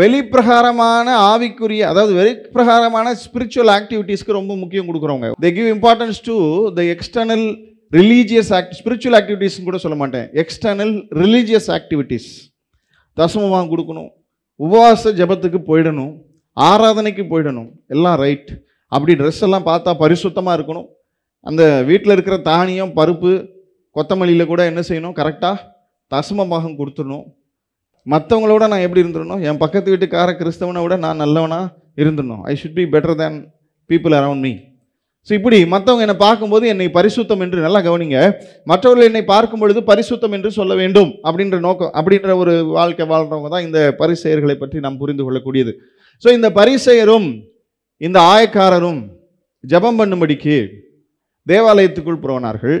Speaker 1: வெளிப்பிரகாரமான ஆவிக்குரிய அதாவது வெளிப்பிரகாரமான ஸ்பிரிச்சுவல் ஆக்டிவிட்டீஸ்க்கு ரொம்ப முக்கியம் கொடுக்குறவங்க they give importance to the external religious act spiritual ஆக்டிவிட்டீஸ்னு கூட சொல்ல மாட்டேன் எக்ஸ்டர்னல் ரிலீஜியஸ் ஆக்டிவிட்டீஸ் தசமமாக கொடுக்கணும் உபவாச ஜபத்துக்கு போயிடணும் ஆராதனைக்கு போயிடணும் எல்லாம் ரைட் அப்படி ட்ரெஸ் எல்லாம் பார்த்தா பரிசுத்தமாக இருக்கணும் அந்த வீட்டில் இருக்கிற தானியம் பருப்பு கொத்தமல்லியில் கூட என்ன செய்யணும் கரெக்டாக தசம கொடுத்துடணும் மற்றவங்களோட நான் எப்படி இருந்துடணும் என் பக்கத்து வீட்டுக்கார கிறிஸ்தவனை விட நான் நல்லவனாக இருந்துடணும் I should be better than people around me so இப்படி மற்றவங்க என்னை பார்க்கும்போது என்னை பரிசுத்தம் என்று நல்லா கவனிங்க மற்றவர்கள் என்னை பார்க்கும் பொழுது பரிசுத்தம் என்று சொல்ல வேண்டும் அப்படின்ற நோக்கம் அப்படின்ற ஒரு வாழ்க்கை வாழ்றவங்க தான் இந்த பரிசெயர்களை பற்றி நாம் புரிந்து கொள்ளக்கூடியது ஸோ இந்த பரிசெயரும் இந்த ஆயக்காரரும் ஜபம் பண்ணும்படிக்கு தேவாலயத்துக்குள் புறவனார்கள்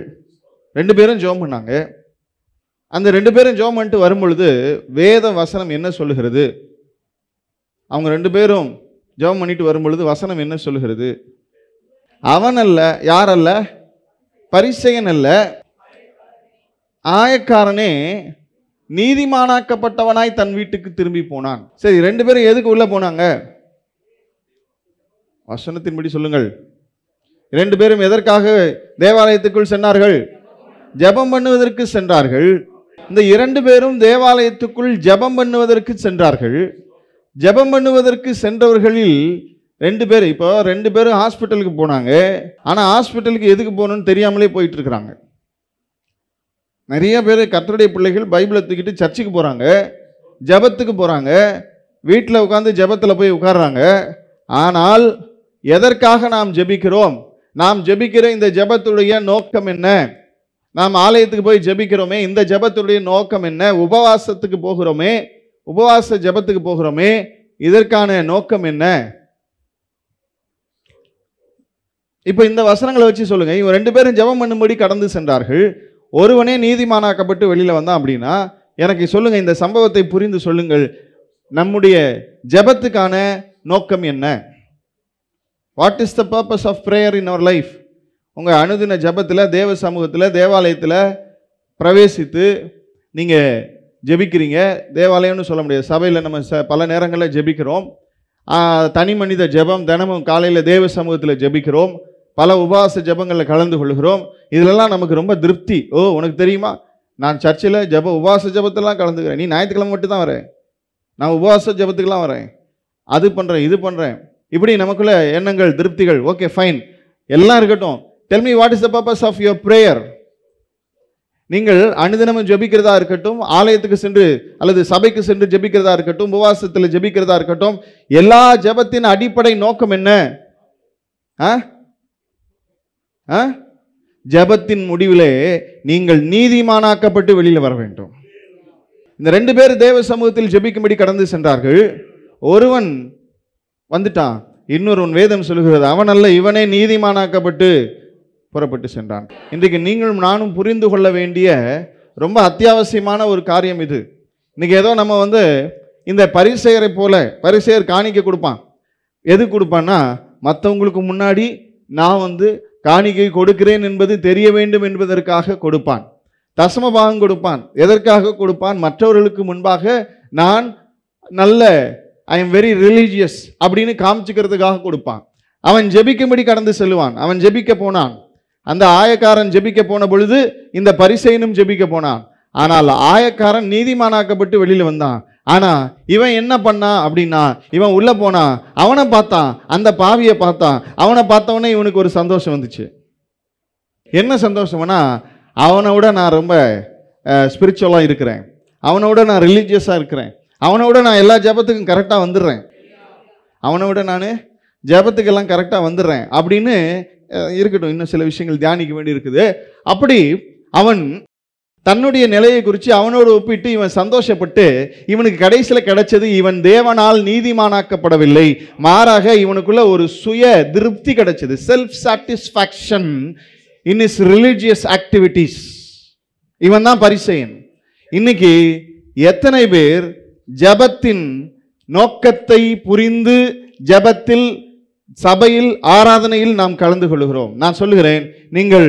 Speaker 1: ரெண்டு பேரும் ஜோம் பண்ணாங்க அந்த ரெண்டு பேரும் ஜோம் பண்ணிட்டு வரும்பொழுது வேத வசனம் என்ன சொல்லுகிறது அவங்க ரெண்டு பேரும் ஜோம் பண்ணிட்டு வரும்பொழுது வசனம் என்ன சொல்லுகிறது அவன் அல்ல யார் அல்ல பரிசையன் அல்ல ஆயக்காரனே நீதிமானாக்கப்பட்டவனாய் தன் வீட்டுக்கு திரும்பி போனான் சரி ரெண்டு பேரும் எதுக்கு உள்ளே போனாங்க வசனத்தின்படி சொல்லுங்கள் இரண்டு பேரும் எதற்காக தேவாலயத்துக்குள் சென்றார்கள் ஜபம் பண்ணுவதற்கு சென்றார்கள் இந்த இரண்டு பேரும் தேவாலயத்துக்குள் ஜபம் பண்ணுவதற்கு சென்றார்கள் ஜபம் பண்ணுவதற்கு சென்றவர்களில் ரெண்டு பேர் இப்போ ரெண்டு பேரும் ஹாஸ்பிட்டலுக்கு போனாங்க ஆனால் ஹாஸ்பிட்டலுக்கு எதுக்கு போகணும்னு தெரியாமலே போயிட்டு இருக்கிறாங்க நிறைய பேர் கத்தருடைய பிள்ளைகள் பைபிளை தூக்கிட்டு சர்ச்சுக்கு போகிறாங்க ஜபத்துக்கு போகிறாங்க வீட்டில் உட்காந்து ஜபத்தில் போய் உட்காடுறாங்க ஆனால் எதற்காக நாம் ஜெபிக்கிறோம் நாம் ஜெபிக்கிற இந்த ஜெபத்துடைய நோக்கம் என்ன நாம் ஆலயத்துக்கு போய் ஜெபிக்கிறோமே இந்த ஜெபத்துடைய நோக்கம் என்ன உபவாசத்துக்கு போகிறோமே உபவாச ஜெபத்துக்கு போகிறோமே இதற்கான நோக்கம் என்ன இப்போ இந்த வசனங்களை வச்சு சொல்லுங்க இவன் ரெண்டு பேரும் ஜபம் பண்ணும்படி கடந்து சென்றார்கள் ஒருவனே நீதிமானாக்கப்பட்டு வெளியில் வந்தான் அப்படின்னா எனக்கு சொல்லுங்க இந்த சம்பவத்தை புரிந்து சொல்லுங்கள் நம்முடைய ஜெபத்துக்கான நோக்கம் என்ன what is the purpose of prayer in our life உங்கள் அணுதின ஜபத்தில் தேவ சமூகத்தில் தேவாலயத்தில் பிரவேசித்து நீங்கள் ஜெபிக்கிறீங்க தேவாலயம்னு சொல்ல முடியாது சபையில் நம்ம ச பல நேரங்களில் ஜெபிக்கிறோம் தனி மனித ஜெபம் தினமும் காலையில் தேவ சமூகத்தில் ஜெபிக்கிறோம் பல உபவாச ஜெபங்களில் கலந்து கொள்கிறோம் இதிலெல்லாம் நமக்கு ரொம்ப திருப்தி ஓ உனக்கு தெரியுமா நான் சர்ச்சில் ஜப உபவாச ஜபத்தெல்லாம் கலந்துக்கிறேன் நீ ஞாயிற்றுக்கிழமை மட்டும் தான் வரேன் நான் உபவாச ஜபத்துக்கெலாம் வரேன் அது பண்ணுறேன் இது பண்ணுறேன் இப்படி நமக்குள்ள எண்ணங்கள் திருப்திகள் ஓகே ஃபைன் எல்லாம் இருக்கட்டும் tell me what is the purpose of your prayer நீங்கள் அனுதினமும் ஜபிக்கிறதா இருக்கட்டும் ஆலயத்துக்கு சென்று அல்லது சபைக்கு சென்று ஜபிக்கிறதா இருக்கட்டும் உபவாசத்தில் ஜபிக்கிறதா இருக்கட்டும் எல்லா ஜெபத்தின் அடிப்படை நோக்கம் என்ன ஆ ஆ ஜபத்தின் முடிவிலே நீங்கள் நீதிமானாக்கப்பட்டு வெளியில் வர வேண்டும் இந்த ரெண்டு பேர் தேவ சமூகத்தில் ஜெபிக்கும்படி கடந்து சென்றார்கள் ஒருவன் வந்துட்டான் இன்னொரு உன் வேதம் சொல்கிறது அவன் அல்ல இவனே நீதிமானாக்கப்பட்டு புறப்பட்டு சென்றான் இன்றைக்கு நீங்களும் நானும் புரிந்து கொள்ள வேண்டிய ரொம்ப அத்தியாவசியமான ஒரு காரியம் இது இன்றைக்கி ஏதோ நம்ம வந்து இந்த பரிசெயரை போல பரிசெயர் காணிக்க கொடுப்பான் எது கொடுப்பான்னா மற்றவங்களுக்கு முன்னாடி நான் வந்து காணிக்கை கொடுக்கிறேன் என்பது தெரிய வேண்டும் என்பதற்காக கொடுப்பான் தசமபாகம் கொடுப்பான் எதற்காக கொடுப்பான் மற்றவர்களுக்கு முன்பாக நான் நல்ல ஐ எம் வெரி ரிலீஜியஸ் அப்படின்னு காமிச்சுக்கிறதுக்காக கொடுப்பான் அவன் ஜெபிக்கும்படி கடந்து செல்லுவான் அவன் ஜெபிக்க போனான் அந்த ஆயக்காரன் ஜெபிக்க போன பொழுது இந்த பரிசைனும் ஜெபிக்க போனான் ஆனால் ஆயக்காரன் நீதிமானாக்கப்பட்டு வெளியில் வந்தான் ஆனால் இவன் என்ன பண்ணான் அப்படின்னா இவன் உள்ளே போனான் அவனை பார்த்தான் அந்த பாவியை பார்த்தான் அவனை பார்த்தவொடனே இவனுக்கு ஒரு சந்தோஷம் வந்துச்சு என்ன சந்தோஷம்னா அவனை விட நான் ரொம்ப ஸ்பிரிச்சுவலாக இருக்கிறேன் அவனை விட நான் ரிலீஜியஸாக இருக்கிறேன் அவனை விட நான் எல்லா ஜபத்துக்கும் கரெக்டாக வந்துடுறேன் அவனை விட நான் ஜபத்துக்கெல்லாம் கரெக்டாக வந்துடுறேன் அப்படின்னு இருக்கட்டும் இன்னும் சில விஷயங்கள் தியானிக்க வேண்டி இருக்குது அப்படி அவன் தன்னுடைய நிலையை குறித்து அவனோடு ஒப்பிட்டு இவன் சந்தோஷப்பட்டு இவனுக்கு கடைசியில் கிடைச்சது இவன் தேவனால் நீதிமானாக்கப்படவில்லை மாறாக இவனுக்குள்ள ஒரு சுய திருப்தி கிடைச்சது self satisfaction in his religious activities இவன் தான் பரிசெயன் இன்னைக்கு எத்தனை பேர் ஜபத்தின் நோக்கத்தை புரிந்து ஜபத்தில் சபையில் ஆராதனையில் நாம் கலந்து கொள்கிறோம் நான் சொல்லுகிறேன் நீங்கள்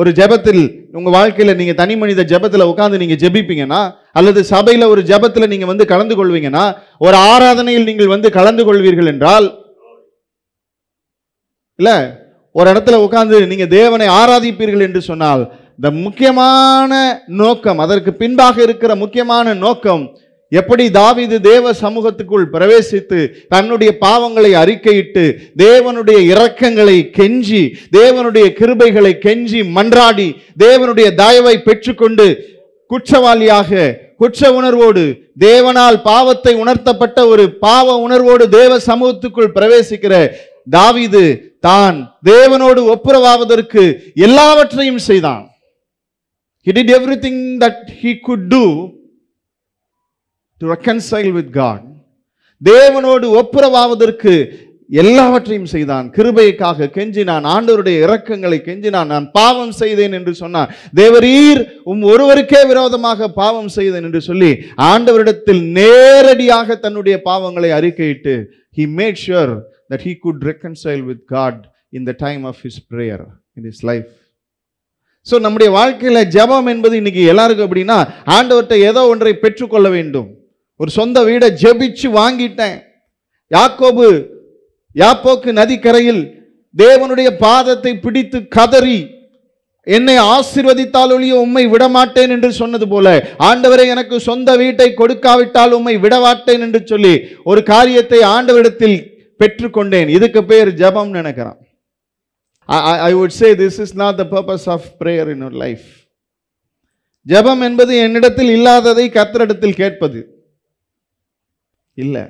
Speaker 1: ஒரு ஜபத்தில் உங்கள் வாழ்க்கையில் நீங்கள் தனி மனித ஜபத்தில் உட்காந்து நீங்கள் ஜெபிப்பீங்கன்னா அல்லது சபையில் ஒரு ஜபத்தில் நீங்கள் வந்து கலந்து கொள்வீங்கன்னா ஒரு ஆராதனையில் நீங்கள் வந்து கலந்து கொள்வீர்கள் என்றால் இல்லை ஒரு இடத்துல உட்காந்து நீங்கள் தேவனை ஆராதிப்பீர்கள் என்று சொன்னால் இந்த முக்கியமான நோக்கம் அதற்கு பின்பாக இருக்கிற முக்கியமான நோக்கம் எப்படி தாவிது தேவ சமூகத்துக்குள் பிரவேசித்து தன்னுடைய பாவங்களை அறிக்கையிட்டு தேவனுடைய இரக்கங்களை கெஞ்சி தேவனுடைய கிருபைகளை கெஞ்சி மன்றாடி தேவனுடைய தயவை பெற்றுக்கொண்டு குற்றவாளியாக குற்ற உணர்வோடு தேவனால் பாவத்தை உணர்த்தப்பட்ட ஒரு பாவ உணர்வோடு தேவ சமூகத்துக்குள் பிரவேசிக்கிற தாவிது தான் தேவனோடு ஒப்புரவாவதற்கு எல்லாவற்றையும் செய்தான் he did everything that he could do to reconcile with God தேவனோடு ஒப்புரவாவதற்கு எல்லாவற்றையும் செய்தான் கிருபைக்காக கெஞ்சினான் ஆண்டவருடைய இரக்கங்களை கெஞ்சினான் நான் பாவம் செய்தேன் என்று சொன்னான் தேவரீர் உம் ஒருவருக்கே விரோதமாக பாவம் செய்தேன் என்று சொல்லி ஆண்டவரிடத்தில் நேரடியாக தன்னுடைய பாவங்களை அறிக்கையிட்டு he made sure that he could reconcile with God in the time of his prayer in his life so நம்முடைய வாழ்க்கையில் ஜபம் என்பது இன்னைக்கு எல்லாருக்கும் அப்படின்னா ஆண்டவர்கிட்ட ஏதோ ஒன்றை பெற்றுக்கொள்ள வேண்டும் ஒரு சொந்த வீடை ஜெபிச்சு வாங்கிட்டேன் யாக்கோபு யாப்போக்கு நதிக்கரையில் தேவனுடைய பாதத்தை பிடித்து கதறி என்னை ஆசிர்வதித்தால் ஒழிய உண்மை விடமாட்டேன் என்று சொன்னது போல ஆண்டவரை எனக்கு சொந்த வீட்டை கொடுக்காவிட்டால் உண்மை விடமாட்டேன் என்று சொல்லி ஒரு காரியத்தை ஆண்டவரிடத்தில் பெற்றுக்கொண்டேன் இதுக்கு பேர் ஜபம் நினைக்கிறான் I would say this is not the purpose of prayer in life ஜபம் என்பது என்னிடத்தில் இல்லாததை கத்தரிடத்தில் கேட்பது இல்லை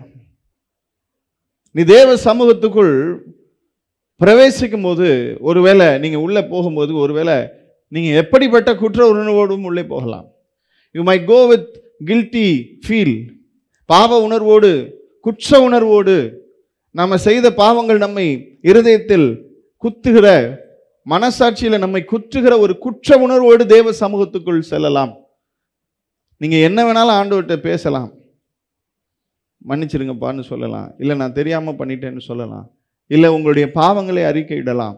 Speaker 1: நீ தேவ சமூகத்துக்குள் பிரவேசிக்கும் போது ஒருவேளை நீங்கள் உள்ளே போகும்போது ஒருவேளை நீங்கள் எப்படிப்பட்ட குற்ற உணர்வோடும் உள்ளே போகலாம் you may go with guilty feel பாவ உணர்வோடு குற்ற உணர்வோடு நாம் செய்த பாவங்கள் நம்மை இருதயத்தில் குத்துகிற மனசாட்சியில் நம்மை குற்றுகிற ஒரு குற்ற உணர்வோடு தேவ சமூகத்துக்குள் செல்லலாம் நீங்கள் என்ன வேணாலும் ஆண்டவர்கிட்ட பேசலாம் மன்னிச்சிருங்கப்பான்னு சொல்லலாம் இல்லை நான் தெரியாமல் பண்ணிட்டேன்னு சொல்லலாம் இல்லை உங்களுடைய பாவங்களை அறிக்கையிடலாம்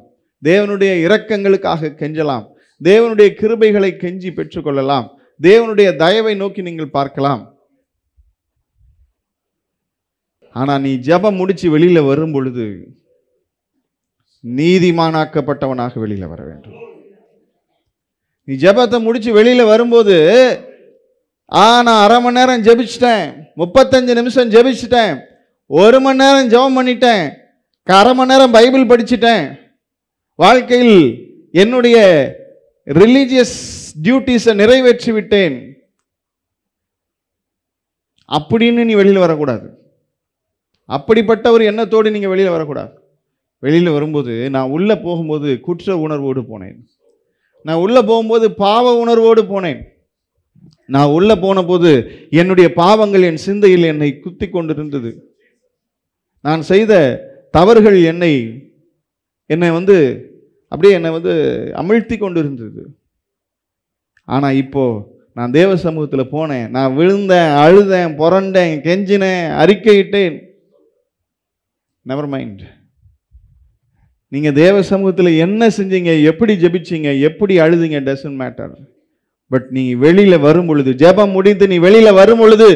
Speaker 1: தேவனுடைய இரக்கங்களுக்காக கெஞ்சலாம் தேவனுடைய கிருபைகளை கெஞ்சி பெற்றுக்கொள்ளலாம் தேவனுடைய தயவை நோக்கி நீங்கள் பார்க்கலாம் ஆனால் நீ ஜபம் முடித்து வெளியில் வரும் பொழுது நீதிமானாக்கப்பட்டவனாக வெளியில் வர வேண்டும் நீ ஜபத்தை முடித்து வெளியில் வரும்போது ஆ நான் அரை மணி நேரம் ஜெபிச்சிட்டேன் முப்பத்தஞ்சு நிமிஷம் ஜெபிச்சிட்டேன் ஒரு மணி நேரம் ஜெபம் பண்ணிட்டேன் அரை மணி நேரம் பைபிள் படிச்சுட்டேன் வாழ்க்கையில் என்னுடைய ரிலீஜியஸ் டியூட்டிஸை நிறைவேற்றி விட்டேன் அப்படின்னு நீ வெளியில் வரக்கூடாது அப்படிப்பட்ட ஒரு எண்ணத்தோடு நீங்கள் வெளியில் வரக்கூடாது வெளியில் வரும்போது நான் உள்ளே போகும்போது குற்ற உணர்வோடு போனேன் நான் உள்ளே போகும்போது பாவ உணர்வோடு போனேன் நான் உள்ளே போன போது என்னுடைய பாவங்கள் என் சிந்தையில் என்னை குத்தி கொண்டிருந்தது நான் செய்த தவறுகள் என்னை என்னை வந்து அப்படியே என்னை வந்து அமிழ்த்தி கொண்டிருந்தது ஆனால் இப்போது நான் தேவ சமூகத்தில் போனேன் நான் விழுந்தேன் அழுதேன் புரண்டேன் கெஞ்சினேன் அறிக்கையிட்டேன் நெவர் மைண்ட் நீங்கள் தேவ சமூகத்தில் என்ன செஞ்சீங்க எப்படி ஜெபிச்சிங்க எப்படி அழுதுங்க டசன்ட் மேட்டர் பட் நீ வெளியில வரும் பொழுது ஜெபம் முடிந்து நீ வெளியில வரும் பொழுது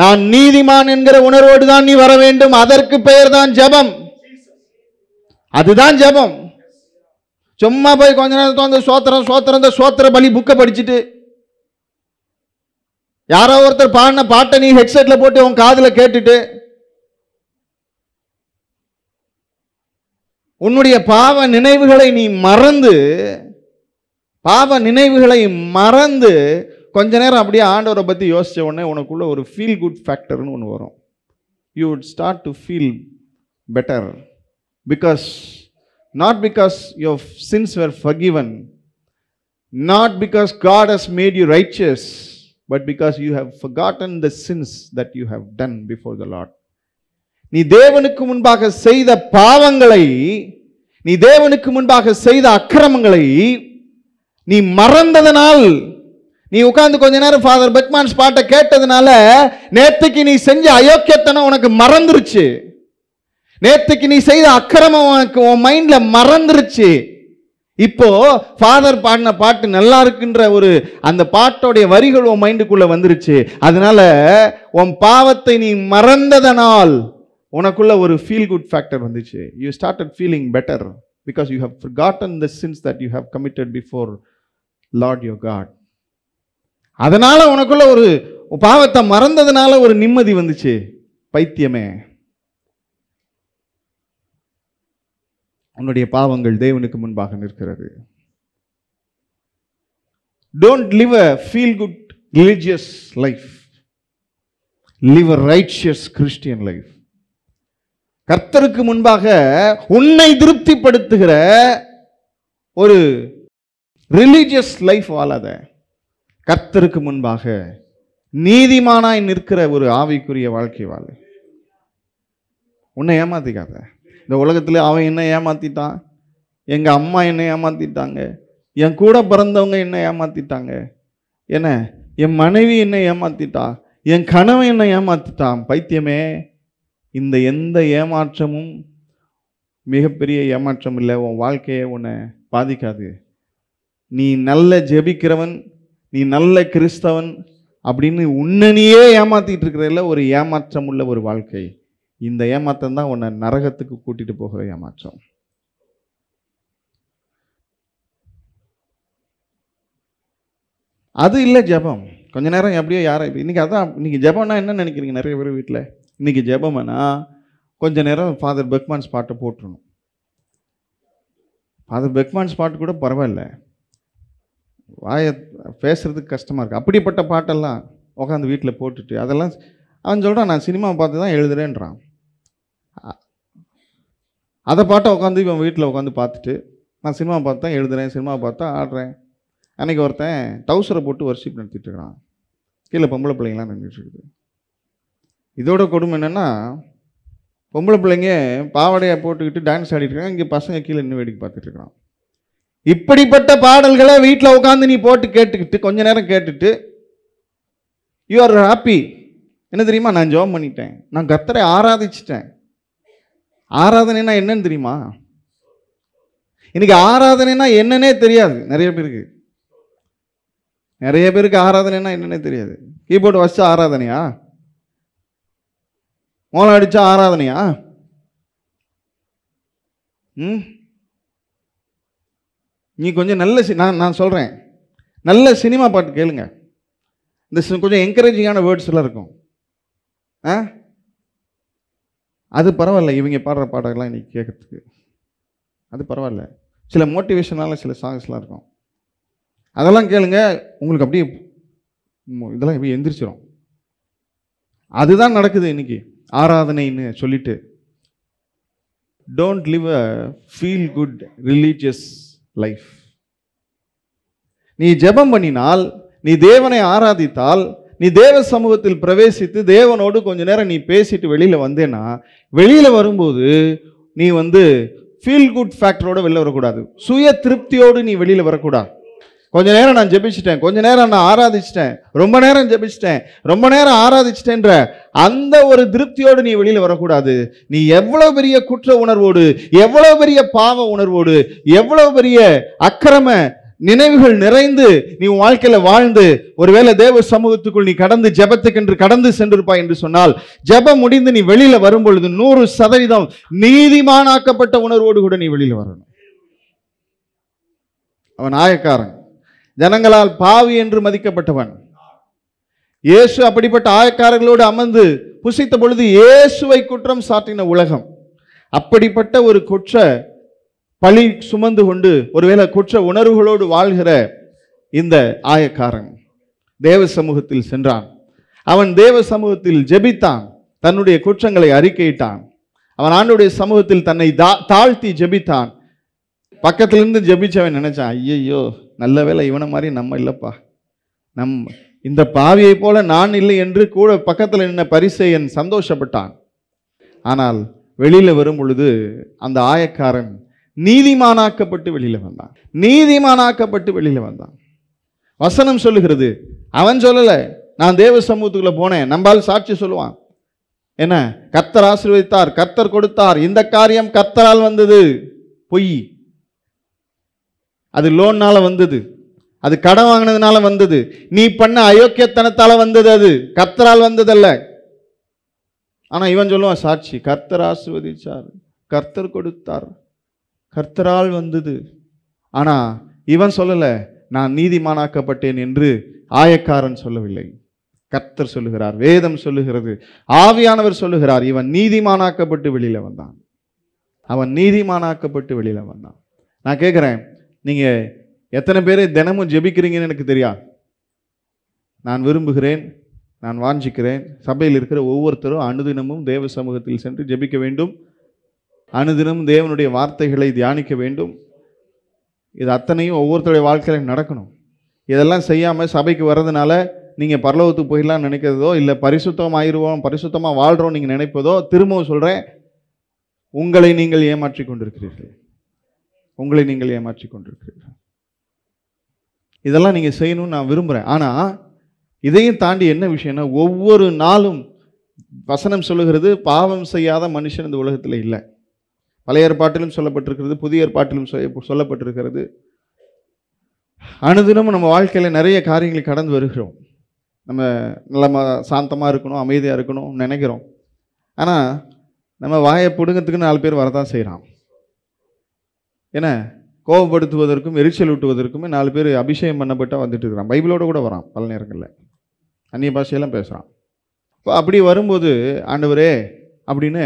Speaker 1: நான் நீதிமான் என்கிற உணர்வோடு தான் நீ வர வேண்டும் அதற்கு பெயர் தான் ஜெபம் அதுதான் ஜெபம் சும்மா போய் கொஞ்ச நேரம் தோந்து சோத்திரம் சோத்திரம் இந்த சோத்திர பலி புக்கை படிச்சுட்டு யாரோ ஒருத்தர் பாடின பாட்டை நீ ஹெட்செட்டில் போட்டு உன் காதில் கேட்டுட்டு உன்னுடைய பாவ நினைவுகளை நீ மறந்து பாவ நினைவுகளை மறந்து கொஞ்ச நேரம் அப்படியே ஆண்டவரை பற்றி யோசித்த உடனே உனக்குள்ள ஒரு ஃபீல் குட் ஃபேக்டர்னு ஒன்று வரும் you would start to feel better because not because your sins were forgiven not because God has made you righteous but because you have forgotten the sins that you have done before the Lord நீ தேவனுக்கு முன்பாக செய்த பாவங்களை நீ தேவனுக்கு முன்பாக செய்த அக்கிரமங்களை நீ மறந்ததனால் நீ உட்காந்து கொஞ்ச நேரம் ஃபாதர் பக்மான்ஸ் பாட்டை கேட்டதுனால நேற்றுக்கு நீ செஞ்ச அயோக்கியத்தனம் உனக்கு மறந்துருச்சு நேற்றுக்கு நீ செய்த அக்கிரமம் உனக்கு உன் மைண்டில் மறந்துருச்சு இப்போ ஃபாதர் பாடின பாட்டு நல்லா இருக்குன்ற ஒரு அந்த பாட்டோடைய வரிகள் உன் மைண்டுக்குள்ள வந்துருச்சு அதனால உன் பாவத்தை நீ மறந்ததனால் உனக்குள்ள ஒரு ஃபீல் குட் ஃபேக்டர் வந்துச்சு you started feeling better because you have gotten the sins that you have committed before Lord your God அதனால் உனக்குள்ள ஒரு பாவத்தை மறந்ததுனால ஒரு நிம்மதி வந்துச்சு பைத்தியமே உன்னுடைய பாவங்கள் தேவனுக்கு முன்பாக நிற்கிறது don't live a feel good religious life live a righteous Christian life கர்த்தருக்கு முன்பாக உன்னை திருப்திப்படுத்துகிற ஒரு ரிலீஜியஸ் லைஃப் வாழாத கர்த்தருக்கு முன்பாக நீதிமானாய் நிற்கிற ஒரு ஆவிக்குரிய வாழ்க்கை வாழ் உன்னை ஏமாத்திக்காத இந்த உலகத்தில் அவன் என்ன ஏமாத்திட்டான் எங்கள் அம்மா என்ன ஏமாத்திட்டாங்க என் கூட பிறந்தவங்க என்ன ஏமாத்திட்டாங்க என்ன என் மனைவி என்ன ஏமாத்திட்டா என் கணவன் என்ன ஏமாத்திட்டான் பைத்தியமே இந்த எந்த ஏமாற்றமும் மிகப்பெரிய ஏமாற்றம் இல்லை உன் வாழ்க்கையை உன்னை பாதிக்காது நீ நல்ல ஜெபிக்கிறவன் நீ நல்ல கிறிஸ்தவன் அப்படின்னு உன்னனையே ஏமாத்திட்டு இருக்கிறதில்ல ஒரு ஏமாற்றம் உள்ள ஒரு வாழ்க்கை இந்த ஏமாற்றம் தான் உன்னை நரகத்துக்கு கூட்டிட்டு போகிற ஏமாற்றம் அது இல்லை ஜபம் கொஞ்ச நேரம் எப்படியோ யாரும் இன்னைக்கு அதான் இன்றைக்கி ஜபம்னா என்ன நினைக்கிறீங்க நிறைய பேர் வீட்டில் இன்னைக்கு ஜபம்னா கொஞ்ச நேரம் ஃபாதர் பெக்மான்ஸ் பாட்டை போட்டுருணும் ஃபாதர் பெக்மான்ஸ் பாட்டு கூட பரவாயில்ல வாயை பேசுகிறதுக்கு கஷ்டமாக இருக்குது அப்படிப்பட்ட பாட்டெல்லாம் உட்காந்து வீட்டில் போட்டுட்டு அதெல்லாம் அவன் சொல்கிறான் நான் சினிமாவை பார்த்து தான் எழுதுறேன்றான் அதை பாட்டை உட்காந்து இவன் வீட்டில் உட்காந்து பார்த்துட்டு நான் சினிமா பார்த்து தான் எழுதுகிறேன் சினிமா பார்த்தா ஆடுறேன் அன்றைக்கி ஒருத்தன் டவுசரை போட்டு ஒர்ஷிப் நடத்திட்டு இருக்கிறான் கீழே பொம்பளை பிள்ளைங்களாம் இருக்குது இதோட கொடுமை என்னென்னா பொம்பளை பிள்ளைங்க பாவடையை போட்டுக்கிட்டு டான்ஸ் ஆடிட்டுருக்காங்க இங்கே பசங்க கீழே இன்னும் வேடிக்கை இருக்கிறான் இப்படிப்பட்ட பாடல்களை வீட்டில் உட்காந்து நீ போட்டு கேட்டுக்கிட்டு கொஞ்ச நேரம் கேட்டுட்டு யூ ஆர் ஹாப்பி என்ன தெரியுமா நான் ஜோம் பண்ணிட்டேன் நான் கத்தரை ஆராதிச்சிட்டேன் ஆராதனைனா என்னன்னு தெரியுமா இன்னைக்கு ஆராதனைனா என்னன்னே தெரியாது நிறைய பேருக்கு நிறைய பேருக்கு ஆராதனைனா என்னன்னே தெரியாது கீபோர்டு வச்சா ஆராதனையா மோளம் அடித்தா ஆராதனையா ம் நீ கொஞ்சம் நல்ல சி நான் நான் சொல்கிறேன் நல்ல சினிமா பாட்டு கேளுங்க இந்த கொஞ்சம் என்கரேஜிங்கான வேர்ட்ஸ்லாம் இருக்கும் ஆ அது பரவாயில்ல இவங்க பாடுற பாடலாம் இன்றைக்கி கேட்கறதுக்கு அது பரவாயில்ல சில மோட்டிவேஷனால சில சாங்ஸ்லாம் இருக்கும் அதெல்லாம் கேளுங்க உங்களுக்கு அப்படியே இதெல்லாம் எப்படி எந்திரிச்சிடும் அதுதான் நடக்குது இன்னைக்கு ஆராதனைன்னு சொல்லிட்டு don't live a feel good religious life நீ ஜெபம் பண்ணினால் நீ தேவனை ஆராதித்தால் நீ தேவ சமூகத்தில் பிரவேசித்து தேவனோடு கொஞ்ச நேரம் நீ பேசிட்டு வெளியில் வந்தேன்னா வெளியில் வரும்போது நீ வந்து ஃபீல் குட் ஃபேக்டரோடு வெளியில் வரக்கூடாது சுய திருப்தியோடு நீ வெளியில் வரக்கூடாது கொஞ்ச நேரம் நான் ஜெபிச்சிட்டேன் கொஞ்ச நேரம் நான் ஆராதிச்சிட்டேன் ரொம்ப நேரம் ஜெபிச்சிட்டேன் ரொம்ப நேரம் ஆராதிச்சிட்டேன்ற அந்த ஒரு திருப்தியோடு நீ வெளியில் வரக்கூடாது நீ எவ்வளோ பெரிய குற்ற உணர்வோடு எவ்வளோ பெரிய பாவ உணர்வோடு எவ்வளோ பெரிய அக்கிரம நினைவுகள் நிறைந்து நீ வாழ்க்கையில வாழ்ந்து ஒருவேளை தேவ சமூகத்துக்குள் நீ கடந்து ஜபத்துக்கென்று கடந்து சென்றிருப்பாய் என்று சொன்னால் ஜபம் முடிந்து நீ வெளியில வரும் பொழுது நூறு சதவீதம் நீதிமானாக்கப்பட்ட உணர்வோடு கூட நீ வெளியில வரணும் அவன் நாயக்காரன் ஜனங்களால் பாவி என்று மதிக்கப்பட்டவன் இயேசு அப்படிப்பட்ட ஆயக்காரர்களோடு அமர்ந்து புசித்த பொழுது இயேசுவை குற்றம் சாட்டின உலகம் அப்படிப்பட்ட ஒரு குற்ற பழி சுமந்து கொண்டு ஒருவேளை குற்ற உணர்வுகளோடு வாழ்கிற இந்த ஆயக்காரன் தேவ சமூகத்தில் சென்றான் அவன் தேவ சமூகத்தில் ஜெபித்தான் தன்னுடைய குற்றங்களை அறிக்கையிட்டான் அவன் ஆண்டுடைய சமூகத்தில் தன்னை தா தாழ்த்தி ஜெபித்தான் பக்கத்திலிருந்து ஜெபிச்சவன் நினைச்சான் ஐயையோ நல்ல வேலை இவனை மாதிரி நம்ம இல்லைப்பா நம் இந்த பாவியை போல நான் இல்லை என்று கூட பக்கத்தில் நின்ன என் சந்தோஷப்பட்டான் ஆனால் வெளியில் வரும் பொழுது அந்த ஆயக்காரன் நீதிமானாக்கப்பட்டு வெளியில் வந்தான் நீதிமானாக்கப்பட்டு வெளியில் வந்தான் வசனம் சொல்லுகிறது அவன் சொல்லலை நான் தேவ சமூகத்துக்குள்ளே போனேன் நம்பால் சாட்சி சொல்லுவான் என்ன கர்த்தர் ஆசீர்வதித்தார் கர்த்தர் கொடுத்தார் இந்த காரியம் கர்த்தரால் வந்தது பொய் அது லோன்னால் வந்தது அது கடன் வாங்கினதுனால வந்தது நீ பண்ண அயோக்கியத்தனத்தால் வந்தது அது கர்த்தரால் வந்ததல்ல ஆனால் இவன் சொல்லுவான் சாட்சி கர்த்தர் ஆசிர்வதிச்சார் கர்த்தர் கொடுத்தார் கர்த்தரால் வந்தது ஆனால் இவன் சொல்லலை நான் நீதிமானாக்கப்பட்டேன் என்று ஆயக்காரன் சொல்லவில்லை கர்த்தர் சொல்லுகிறார் வேதம் சொல்லுகிறது ஆவியானவர் சொல்லுகிறார் இவன் நீதிமானாக்கப்பட்டு வெளியில் வந்தான் அவன் நீதிமானாக்கப்பட்டு வெளியில் வந்தான் நான் கேட்குறேன் நீங்கள் எத்தனை பேர் தினமும் ஜெபிக்கிறீங்கன்னு எனக்கு தெரியா நான் விரும்புகிறேன் நான் வாஞ்சிக்கிறேன் சபையில் இருக்கிற ஒவ்வொருத்தரும் அனுதினமும் தேவ சமூகத்தில் சென்று ஜெபிக்க வேண்டும் அனுதினமும் தேவனுடைய வார்த்தைகளை தியானிக்க வேண்டும் இது அத்தனையும் ஒவ்வொருத்தருடைய வாழ்க்கையில் நடக்கணும் இதெல்லாம் செய்யாமல் சபைக்கு வர்றதுனால நீங்கள் பரலோகத்துக்கு போயிடலாம் நினைக்கிறதோ இல்லை பரிசுத்தம் ஆயிடுவோம் பரிசுத்தமாக வாழ்கிறோம் நீங்கள் நினைப்பதோ திரும்பவும் சொல்கிறேன் உங்களை நீங்கள் ஏமாற்றி கொண்டிருக்கிறீர்கள் உங்களை நீங்கள் ஏமாற்றி கொண்டிருக்கிறீர்கள் இதெல்லாம் நீங்கள் செய்யணும்னு நான் விரும்புகிறேன் ஆனால் இதையும் தாண்டி என்ன விஷயம்னா ஒவ்வொரு நாளும் வசனம் சொல்லுகிறது பாவம் செய்யாத மனுஷன் இந்த உலகத்தில் இல்லை பழைய ஏற்பாட்டிலும் சொல்லப்பட்டிருக்கிறது புதிய ஏற்பாட்டிலும் சொல்லப்பட்டிருக்கிறது அனுதினமும் நம்ம வாழ்க்கையில் நிறைய காரியங்களை கடந்து வருகிறோம் நம்ம நல்ல சாந்தமாக இருக்கணும் அமைதியாக இருக்கணும் நினைக்கிறோம் ஆனால் நம்ம வாயை பிடுங்கிறதுக்கு நாலு பேர் வரதான் செய்கிறான் என்ன கோபப்படுத்துவதற்கும் எரிச்சல் ஊட்டுவதற்குமே நாலு பேர் அபிஷேகம் பண்ணப்பட்டால் வந்துட்டு இருக்கிறான் பைபிளோட கூட வரான் பல நேரங்களில் அந்நிய பாஷையெல்லாம் பேசுகிறான் இப்போ அப்படி வரும்போது ஆண்டவரே அப்படின்னு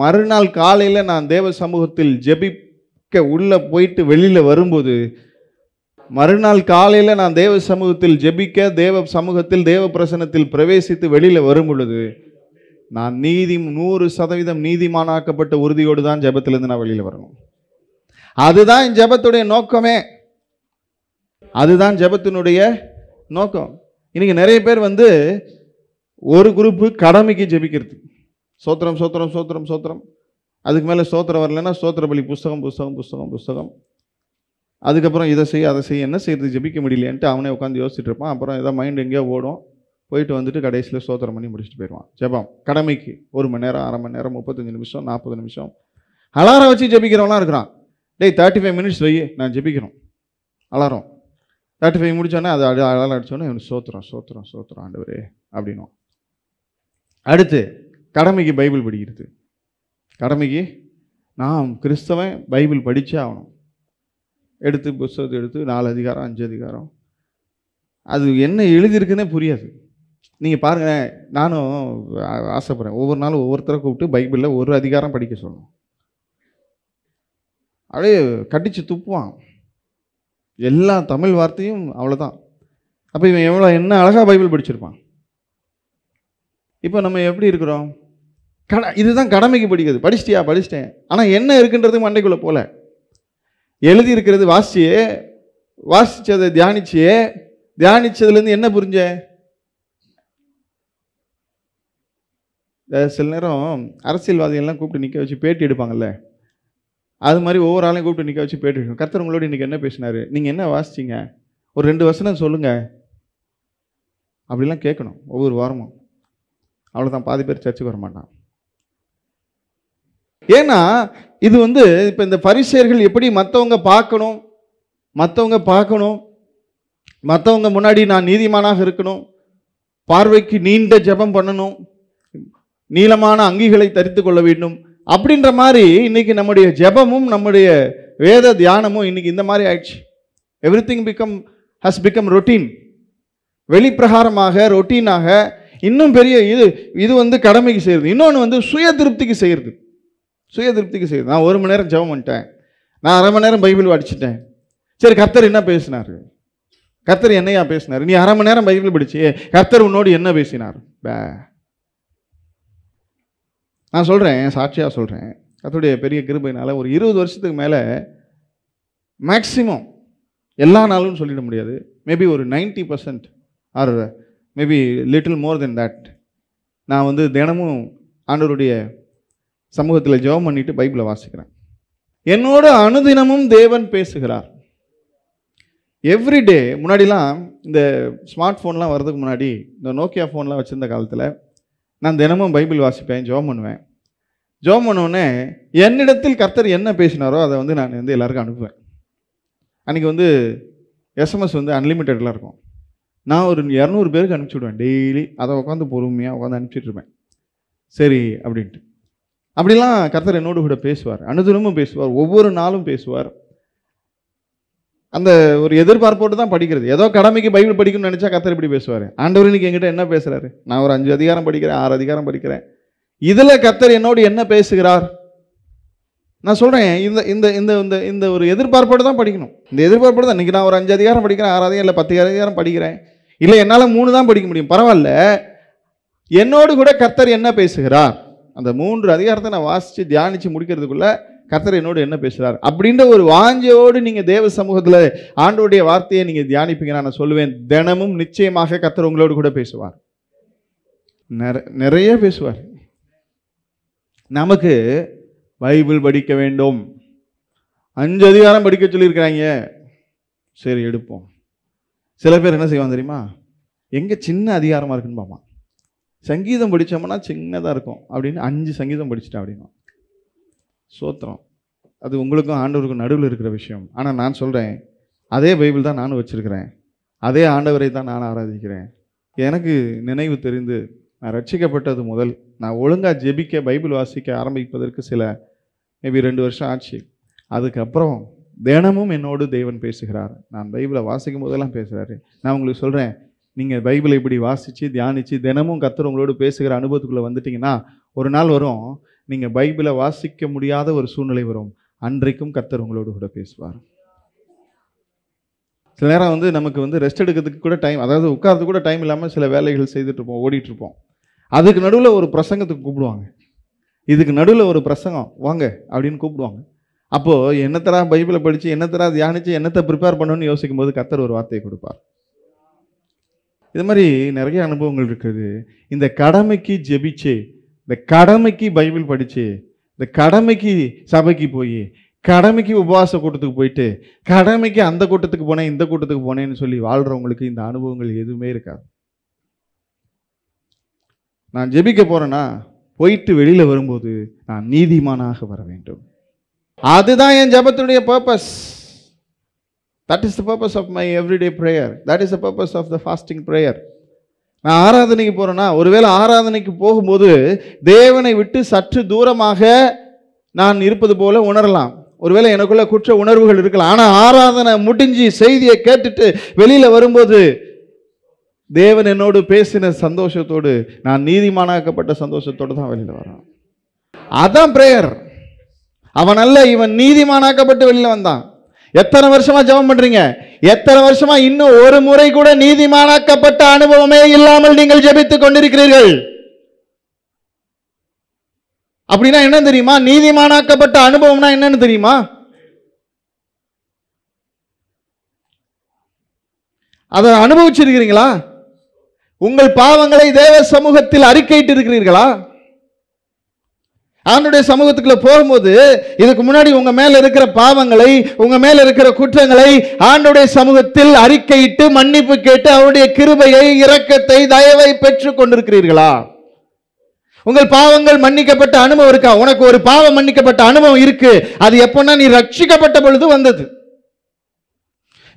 Speaker 1: மறுநாள் காலையில் நான் தேவ சமூகத்தில் ஜெபிக்க உள்ளே போயிட்டு வெளியில் வரும்போது மறுநாள் காலையில் நான் தேவ சமூகத்தில் ஜெபிக்க தேவ சமூகத்தில் தேவ பிரசனத்தில் பிரவேசித்து வெளியில் வரும் பொழுது நான் நீதி நூறு சதவீதம் நீதிமானாக்கப்பட்ட உறுதியோடு தான் ஜபத்திலேருந்து நான் வெளியில் வரணும் அதுதான் ஜபத்துடைய நோக்கமே அதுதான் ஜபத்தினுடைய நோக்கம் இன்றைக்கி நிறைய பேர் வந்து ஒரு குரூப்பு கடமைக்கு ஜெபிக்கிறது சோத்திரம் சோத்திரம் சோத்திரம் சோத்திரம் அதுக்கு மேலே சோத்திரம் வரலன்னா சோத்திர பலி புஸ்தகம் புஸ்தகம் புஸ்தகம் புஸ்தகம் அதுக்கப்புறம் இதை செய்ய அதை செய்ய என்ன செய்யறது ஜெபிக்க முடியலையன்ட்டு அவனே உட்காந்து யோசிச்சுட்டு இருப்பான் அப்புறம் எதாவது மைண்டு எங்கேயோ ஓடும் போயிட்டு வந்துட்டு கடைசியில் சோத்திரம் பண்ணி முடிச்சுட்டு போயிடுவான் ஜெபம் கடமைக்கு ஒரு மணி நேரம் அரை மணி நேரம் முப்பத்தஞ்சு நிமிஷம் நாற்பது நிமிஷம் அலாரம் வச்சு ஜெபிக்கிறவங்களாம் இருக்கிறான் டேய் தேர்ட்டி ஃபைவ் மினிட்ஸ் வை நான் ஜெபிக்கிறோம் அலாரம் தேர்ட்டி ஃபைவ் முடித்தோடனே அது அடி அலாரம் அடித்தோடனே சோத்துறோம் சோத்துறோம் சோத்துறோம் சோத்துறான் ஆண்டவர் அப்படின்னும் அடுத்து கடமைக்கு பைபிள் படிக்கிறது கடமைக்கு நான் கிறிஸ்தவன் பைபிள் படித்தே ஆகணும் எடுத்து புஸ்தகத்தை எடுத்து நாலு அதிகாரம் அஞ்சு அதிகாரம் அது என்ன எழுதியிருக்குன்னே புரியாது நீங்கள் பாருங்கள் நானும் ஆசைப்பட்றேன் ஒவ்வொரு நாளும் ஒவ்வொருத்தரை கூப்பிட்டு பைபிளில் ஒரு அதிகாரம் படிக்க சொல்லணும் அப்படியே கடித்து துப்புவான் எல்லா தமிழ் வார்த்தையும் அவ்வளோதான் அப்போ இவன் எவ்வளோ என்ன அழகாக பைபிள் படிச்சிருப்பான் இப்போ நம்ம எப்படி இருக்கிறோம்
Speaker 2: கட இதுதான் கடமைக்கு
Speaker 1: படிக்கிறது படிச்சிட்டியா படிச்சிட்டேன் ஆனால் என்ன இருக்குன்றது மண்டைக்குள்ளே போல எழுதி இருக்கிறது வாசிச்சியே வாசித்ததை தியானிச்சியே தியானித்ததுலேருந்து என்ன புரிஞ்ச சில நேரம் அரசியல்வாதிகள்லாம் கூப்பிட்டு நிற்க வச்சு பேட்டி எடுப்பாங்கல்ல அது மாதிரி ஒவ்வொரு ஆளையும் கூப்பிட்டு நிற்க வச்சு பேட்டு கர்த்தர் உங்களோட இன்றைக்கி என்ன பேசினார் நீங்கள் என்ன வாசிச்சிங்க ஒரு ரெண்டு வசனம் சொல்லுங்கள் அப்படிலாம் கேட்கணும் ஒவ்வொரு வாரமும் அவ்வளோதான் பாதி பேர் சர்ச்சுக்கு வர மாட்டான் ஏன்னா இது வந்து இப்போ இந்த பரிசெயர்கள் எப்படி மற்றவங்க பார்க்கணும் மற்றவங்க பார்க்கணும் மற்றவங்க முன்னாடி நான் நீதிமானாக இருக்கணும் பார்வைக்கு நீண்ட ஜபம் பண்ணணும் நீளமான அங்கிகளை தரித்து கொள்ள வேண்டும் அப்படின்ற மாதிரி இன்றைக்கி நம்முடைய ஜெபமும் நம்முடைய வேத தியானமும் இன்றைக்கி இந்த மாதிரி ஆயிடுச்சு everything become has become routine வெளிப்பிரகாரமாக ரொட்டீனாக இன்னும் பெரிய இது இது வந்து கடமைக்கு செய்கிறது இன்னொன்று வந்து சுய திருப்திக்கு செய்கிறது சுய திருப்திக்கு செய்கிறது நான் ஒரு மணி நேரம் ஜெபம் பண்ணிட்டேன் நான் அரை மணி நேரம் பைபிள் படிச்சுட்டேன் சரி கர்த்தர் என்ன பேசினார் கர்த்தர் என்னையா பேசினார் நீ அரை மணி நேரம் பைபிள் படிச்சு கர்த்தர் உன்னோடு என்ன பேசினார் பே நான் சொல்கிறேன் சாட்சியாக சொல்கிறேன் கத்துடைய பெரிய கிருபையினால் ஒரு இருபது வருஷத்துக்கு மேலே மேக்ஸிமம் எல்லா நாளும் சொல்லிட முடியாது மேபி ஒரு ninety percent or maybe little more than that நான் வந்து தினமும் ஆண்டவருடைய சமூகத்தில் ஜெபம் பண்ணிவிட்டு பைபிளை வாசிக்கிறேன் என்னோட அனுதினமும் தேவன் பேசுகிறார் எவ்ரிடே முன்னாடிலாம் இந்த ஸ்மார்ட் ஃபோன்லாம் வர்றதுக்கு முன்னாடி இந்த நோக்கியா ஃபோன்லாம் வச்சுருந்த காலத்தில் நான் தினமும் பைபிள் வாசிப்பேன் ஜோம் பண்ணுவேன் ஜோம் பண்ணோடனே என்னிடத்தில் கர்த்தர் என்ன பேசினாரோ அதை வந்து நான் வந்து எல்லாருக்கும் அனுப்புவேன் அன்றைக்கி வந்து எஸ்எம்எஸ் வந்து அன்லிமிட்டடெலாம் இருக்கும் நான் ஒரு இரநூறு பேருக்கு அனுப்பிச்சுடுவேன் டெய்லி அதை உட்காந்து பொறுமையாக உட்காந்து அனுப்பிச்சிட்ருப்பேன் சரி அப்படின்ட்டு அப்படிலாம் கர்த்தர் என்னோட கூட பேசுவார் அனுதினமும் பேசுவார் ஒவ்வொரு நாளும் பேசுவார் அந்த ஒரு எதிர்பார்ப்போடு தான் படிக்கிறது ஏதோ கடமைக்கு பைபிள் படிக்கணும்னு நினச்சா கத்தர் இப்படி பேசுவார் ஆண்டவர் இன்றைக்கி எங்கிட்ட என்ன பேசுகிறாரு நான் ஒரு அஞ்சு அதிகாரம் படிக்கிறேன் ஆறு அதிகாரம் படிக்கிறேன் இதில் கத்தர் என்னோடு என்ன பேசுகிறார் நான் சொல்கிறேன் இந்த இந்த இந்த இந்த இந்த ஒரு எதிர்பார்ப்போடு தான் படிக்கணும் இந்த எதிர்பார்ப்போடு தான் இன்றைக்கி நான் ஒரு அஞ்சு அதிகாரம் படிக்கிறேன் ஆறு அதிகாரம் இல்லை பத்து அதிகாரம் படிக்கிறேன் இல்லை என்னால் மூணு தான் படிக்க முடியும் பரவாயில்ல என்னோடு கூட கத்தர் என்ன பேசுகிறார் அந்த மூன்று அதிகாரத்தை நான் வாசித்து தியானித்து முடிக்கிறதுக்குள்ளே கத்தர் என்னோடு என்ன பேசுகிறார் அப்படின்ற ஒரு வாஞ்சையோடு நீங்கள் தேவ சமூகத்தில் ஆண்டோடைய வார்த்தையை நீங்கள் தியானிப்பீங்க நான் சொல்லுவேன் தினமும் நிச்சயமாக கத்தர் உங்களோடு கூட பேசுவார் நிறைய பேசுவார் நமக்கு பைபிள் படிக்க வேண்டும் அஞ்சு அதிகாரம் படிக்க சொல்லியிருக்கிறாங்க சரி எடுப்போம் சில பேர் என்ன செய்வாங்க தெரியுமா எங்கே சின்ன அதிகாரமாக இருக்குன்னு பாப்பான் சங்கீதம் படித்தோம்னா சின்னதாக இருக்கும் அப்படின்னு அஞ்சு சங்கீதம் படிச்சுட்டேன் அப்படின்னா சோத்திரம் அது உங்களுக்கும் ஆண்டவருக்கும் நடுவில் இருக்கிற விஷயம் ஆனால் நான் சொல்கிறேன் அதே பைபிள் தான் நானும் வச்சுருக்கிறேன் அதே ஆண்டவரை தான் நான் ஆராதிக்கிறேன் எனக்கு நினைவு தெரிந்து நான் ரட்சிக்கப்பட்டது முதல் நான் ஒழுங்காக ஜெபிக்க பைபிள் வாசிக்க ஆரம்பிப்பதற்கு சில மேபி ரெண்டு வருஷம் ஆச்சு அதுக்கப்புறம் தினமும் என்னோடு தேவன் பேசுகிறார் நான் பைபிளை வாசிக்கும் போதெல்லாம் பேசுகிறாரு நான் உங்களுக்கு சொல்கிறேன் நீங்கள் பைபிளை இப்படி வாசித்து தியானித்து தினமும் கத்துறவங்களோடு உங்களோடு பேசுகிற அனுபவத்துக்குள்ளே வந்துட்டிங்கன்னா ஒரு நாள் வரும் நீங்கள் பைபிளை வாசிக்க முடியாத ஒரு சூழ்நிலை வரும் அன்றைக்கும் கத்தர் உங்களோடு கூட பேசுவார் சில நேரம் வந்து நமக்கு வந்து ரெஸ்ட் எடுக்கிறதுக்கு கூட டைம் அதாவது உட்கார்றது கூட டைம் இல்லாமல் சில வேலைகள் செய்துட்ருப்போம் ஓடிட்டுருப்போம் அதுக்கு நடுவில் ஒரு பிரசங்கத்துக்கு கூப்பிடுவாங்க இதுக்கு நடுவில் ஒரு பிரசங்கம் வாங்க அப்படின்னு கூப்பிடுவாங்க அப்போது என்னத்தரா பைபிளை படித்து என்னத்தரா தியானித்து என்னத்தை ப்ரிப்பேர் பண்ணணும்னு யோசிக்கும் போது கத்தர் ஒரு வார்த்தையை கொடுப்பார் இது மாதிரி நிறைய அனுபவங்கள் இருக்குது இந்த கடமைக்கு ஜெபிச்சே இந்த கடமைக்கு பைபிள் படித்து இந்த கடமைக்கு சபைக்கு போய் கடமைக்கு உபவாச கூட்டத்துக்கு போயிட்டு கடமைக்கு அந்த கூட்டத்துக்கு போனேன் இந்த கூட்டத்துக்கு போனேன்னு சொல்லி வாழ்கிறவங்களுக்கு இந்த அனுபவங்கள் எதுவுமே இருக்காது நான் ஜெபிக்க போகிறேன்னா போயிட்டு வெளியில் வரும்போது நான் நீதிமானாக வர வேண்டும் அதுதான் என் ஜபத்தினுடைய purpose that is the purpose of my everyday prayer that is the purpose of the fasting prayer நான் ஆராதனைக்கு போகிறேன்னா ஒருவேளை ஆராதனைக்கு போகும்போது தேவனை விட்டு சற்று தூரமாக நான் இருப்பது போல உணரலாம் ஒருவேளை எனக்குள்ள குற்ற உணர்வுகள் இருக்கலாம் ஆனால் ஆராதனை முடிஞ்சு செய்தியை கேட்டுட்டு வெளியில் வரும்போது தேவன் என்னோடு பேசின சந்தோஷத்தோடு நான் நீதிமானாக்கப்பட்ட சந்தோஷத்தோடு தான் வெளியில் வரான் அதான் பிரேயர் அவன் அல்ல இவன் நீதிமானாக்கப்பட்டு வெளியில் வந்தான் எத்தனை வருஷமா ஜெபம் பண்றீங்க எத்தனை வருஷமா இன்னும் ஒரு முறை கூட நீதிமானாக்கப்பட்ட அனுபவமே இல்லாமல் நீங்கள் ஜெபித்துக் கொண்டிருக்கிறீர்கள் அப்படின்னா என்ன தெரியுமா நீதிமானாக்கப்பட்ட அனுபவம்னா என்னன்னு தெரியுமா அதை அனுபவிச்சிருக்கிறீங்களா உங்கள் பாவங்களை தேவ சமூகத்தில் அறிக்கையிட்டு இருக்கிறீர்களா ஆண்டுடைய சமூகத்துக்குள்ள போகும்போது இதுக்கு முன்னாடி உங்க மேல இருக்கிற பாவங்களை உங்க மேல இருக்கிற குற்றங்களை ஆண்டுடைய சமூகத்தில் அறிக்கையிட்டு மன்னிப்பு கேட்டு அவருடைய கிருபையை இரக்கத்தை தயவை பெற்றுக் கொண்டிருக்கிறீர்களா உங்கள் பாவங்கள் மன்னிக்கப்பட்ட அனுபவம் இருக்கா உனக்கு ஒரு பாவம் மன்னிக்கப்பட்ட அனுபவம் இருக்கு அது எப்போன்னா நீ ரட்சிக்கப்பட்ட பொழுது வந்தது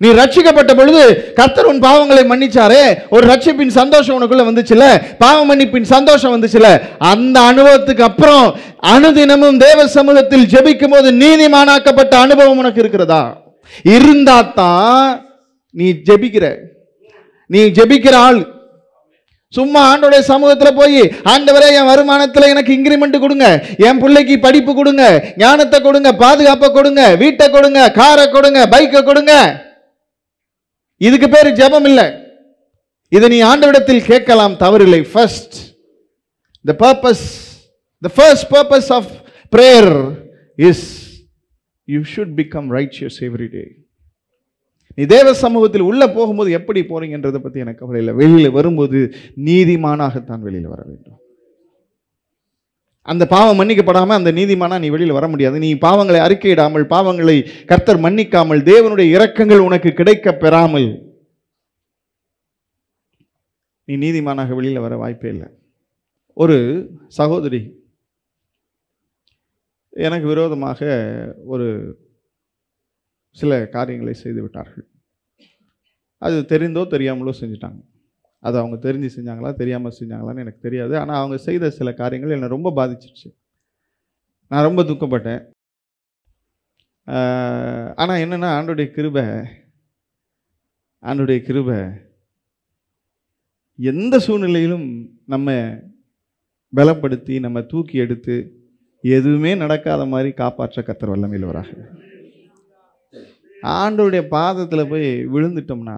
Speaker 1: நீ ரட்சிக்கப்பட்ட பொழுது கர்த்தர் உன் பாவங்களை மன்னிச்சாரே ஒரு ரட்சிப்பின் சந்தோஷம் உனக்குள்ள வந்துச்சுல பாவ மன்னிப்பின் சந்தோஷம் வந்துச்சுல அந்த அனுபவத்துக்கு அப்புறம் அனுதினமும் தேவ சமூகத்தில் ஜெபிக்கும் போது நீதிமானாக்கப்பட்ட அனுபவம் உனக்கு இருக்கிறதா இருந்தா தான் நீ ஜெபிக்கிற நீ ஜெபிக்கிற ஆள் சும்மா ஆண்டோடைய சமூகத்தில் போய் ஆண்டவரே என் வருமானத்தில் எனக்கு இன்கிரிமெண்ட் கொடுங்க என் பிள்ளைக்கு படிப்பு கொடுங்க ஞானத்தை கொடுங்க பாதுகாப்பை கொடுங்க வீட்டை கொடுங்க காரை கொடுங்க பைக்கை கொடுங்க இதுக்கு பேர் ஜபம் இல்லை இதை நீ ஆண்டவிடத்தில் கேட்கலாம் தவறில்லை first the purpose the first purpose of prayer is you should become right righteous every day நீ தேவ சமூகத்தில் உள்ளே போகும்போது எப்படி போறீங்கன்றதை பற்றி எனக்கு கவலை இல்லை வெளியில் வரும்போது நீதிமானாகத்தான் வெளியில் வர வேண்டும் அந்த பாவம் மன்னிக்கப்படாமல் அந்த நீதிமானா நீ வெளியில் வர முடியாது நீ பாவங்களை அறிக்கையிடாமல் பாவங்களை கர்த்தர் மன்னிக்காமல் தேவனுடைய இரக்கங்கள் உனக்கு கிடைக்க பெறாமல் நீ நீதிமானாக வெளியில் வர வாய்ப்பே இல்லை ஒரு சகோதரி எனக்கு விரோதமாக ஒரு சில காரியங்களை செய்து விட்டார்கள் அது தெரிந்தோ தெரியாமலோ செஞ்சிட்டாங்க அது அவங்க தெரிஞ்சு செஞ்சாங்களா தெரியாமல் செஞ்சாங்களான்னு எனக்கு தெரியாது ஆனால் அவங்க செய்த சில காரியங்கள் என்னை ரொம்ப பாதிச்சிருச்சு நான் ரொம்ப துக்கப்பட்டேன் ஆனால் என்னென்னா ஆண்டுடைய கிருப ஆண்டுடைய கிருப எந்த சூழ்நிலையிலும் நம்ம பலப்படுத்தி நம்ம தூக்கி எடுத்து எதுவுமே நடக்காத மாதிரி காப்பாற்ற கத்தர் வல்லமையில் வராங்க ஆண்டுடைய பாதத்தில் போய் விழுந்துட்டோம்னா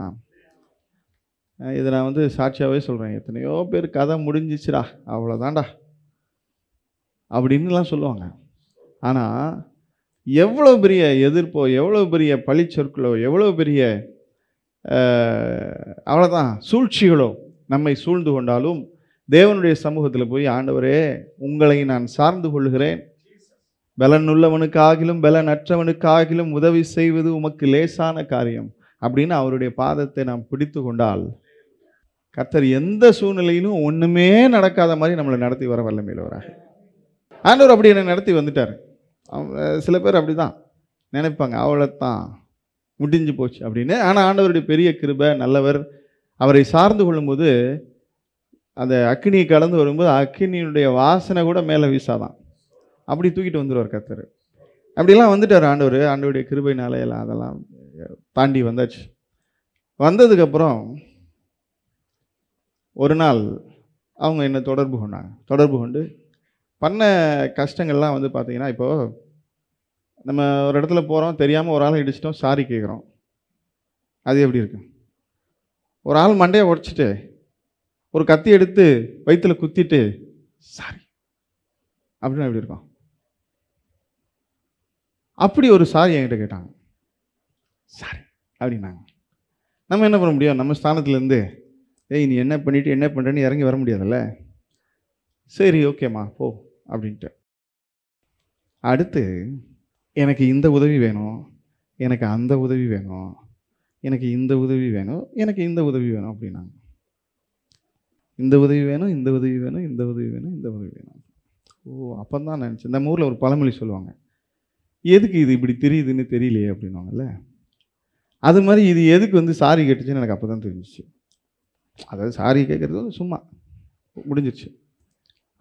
Speaker 1: இதை நான் வந்து சாட்சியாகவே சொல்கிறேன் எத்தனையோ பேர் கதை முடிஞ்சிச்சுடா அவ்வளோதான்டா அப்படின்லாம் சொல்லுவாங்க ஆனால் எவ்வளோ பெரிய எதிர்ப்போ எவ்வளோ பெரிய பழிச்சொற்களோ எவ்வளோ பெரிய அவ்வளோதான் சூழ்ச்சிகளோ நம்மை சூழ்ந்து கொண்டாலும் தேவனுடைய சமூகத்தில் போய் ஆண்டவரே உங்களை நான் சார்ந்து கொள்கிறேன் பலன் உள்ளவனுக்காகிலும் பலன் அற்றவனுக்காகிலும் உதவி செய்வது உமக்கு லேசான காரியம் அப்படின்னு அவருடைய பாதத்தை நாம் பிடித்து கொண்டால் கர்த்தர் எந்த சூழ்நிலையிலும் ஒன்றுமே நடக்காத மாதிரி நம்மளை நடத்தி வர வல்லமையிலவராக ஆண்டவர் அப்படி என்னை நடத்தி வந்துட்டார் சில பேர் அப்படி தான் நினைப்பாங்க அவ்வளோத்தான் முடிஞ்சு போச்சு அப்படின்னு ஆனால் ஆண்டவருடைய பெரிய கிருப நல்லவர் அவரை சார்ந்து கொள்ளும்போது அந்த அக்னியை கலந்து வரும்போது அக்னியினுடைய வாசனை கூட மேலே வீசாதான் அப்படி தூக்கிட்டு வந்துடுவார் கர்த்தர் அப்படிலாம் வந்துட்டார் ஆண்டவர் ஆண்டவருடைய கிருபைனால எல்லாம் அதெல்லாம் தாண்டி வந்தாச்சு வந்ததுக்கப்புறம் ஒரு நாள் அவங்க என்னை தொடர்பு கொண்டாங்க தொடர்பு கொண்டு பண்ண கஷ்டங்கள்லாம் வந்து பார்த்திங்கன்னா இப்போது நம்ம ஒரு இடத்துல போகிறோம் தெரியாமல் ஒரு ஆளை இடிச்சிட்டோம் சாரி கேட்குறோம் அது எப்படி இருக்கு ஒரு ஆள் மண்டையை உடச்சிட்டு ஒரு கத்தி எடுத்து வயிற்றில் குத்திட்டு சாரி அப்படின்னா எப்படி இருக்கும் அப்படி ஒரு சாரி என்கிட்ட கேட்டாங்க சாரி அப்படின்னாங்க நம்ம என்ன பண்ண முடியும் நம்ம ஸ்தானத்துலேருந்து ஏய் நீ என்ன பண்ணிவிட்டு என்ன பண்ணுறேன்னு இறங்கி வர முடியாதுல்ல சரி ஓகேம்மா போ அப்படின்ட்டு அடுத்து எனக்கு இந்த உதவி வேணும் எனக்கு அந்த உதவி வேணும் எனக்கு இந்த உதவி வேணும் எனக்கு இந்த உதவி வேணும் அப்படின்னாங்க இந்த உதவி வேணும் இந்த உதவி வேணும் இந்த உதவி வேணும் இந்த உதவி வேணும் ஓ அப்போ தான் நினச்சேன் நம்ம ஊரில் ஒரு பழமொழி சொல்லுவாங்க எதுக்கு இது இப்படி தெரியுதுன்னு தெரியலையே அப்படின்வாங்கல்ல அது மாதிரி இது எதுக்கு வந்து சாரி கேட்டுச்சுன்னு எனக்கு அப்போ தான் தெரிஞ்சிச்சு அதாவது சாரி கேட்குறது சும்மா முடிஞ்சிருச்சு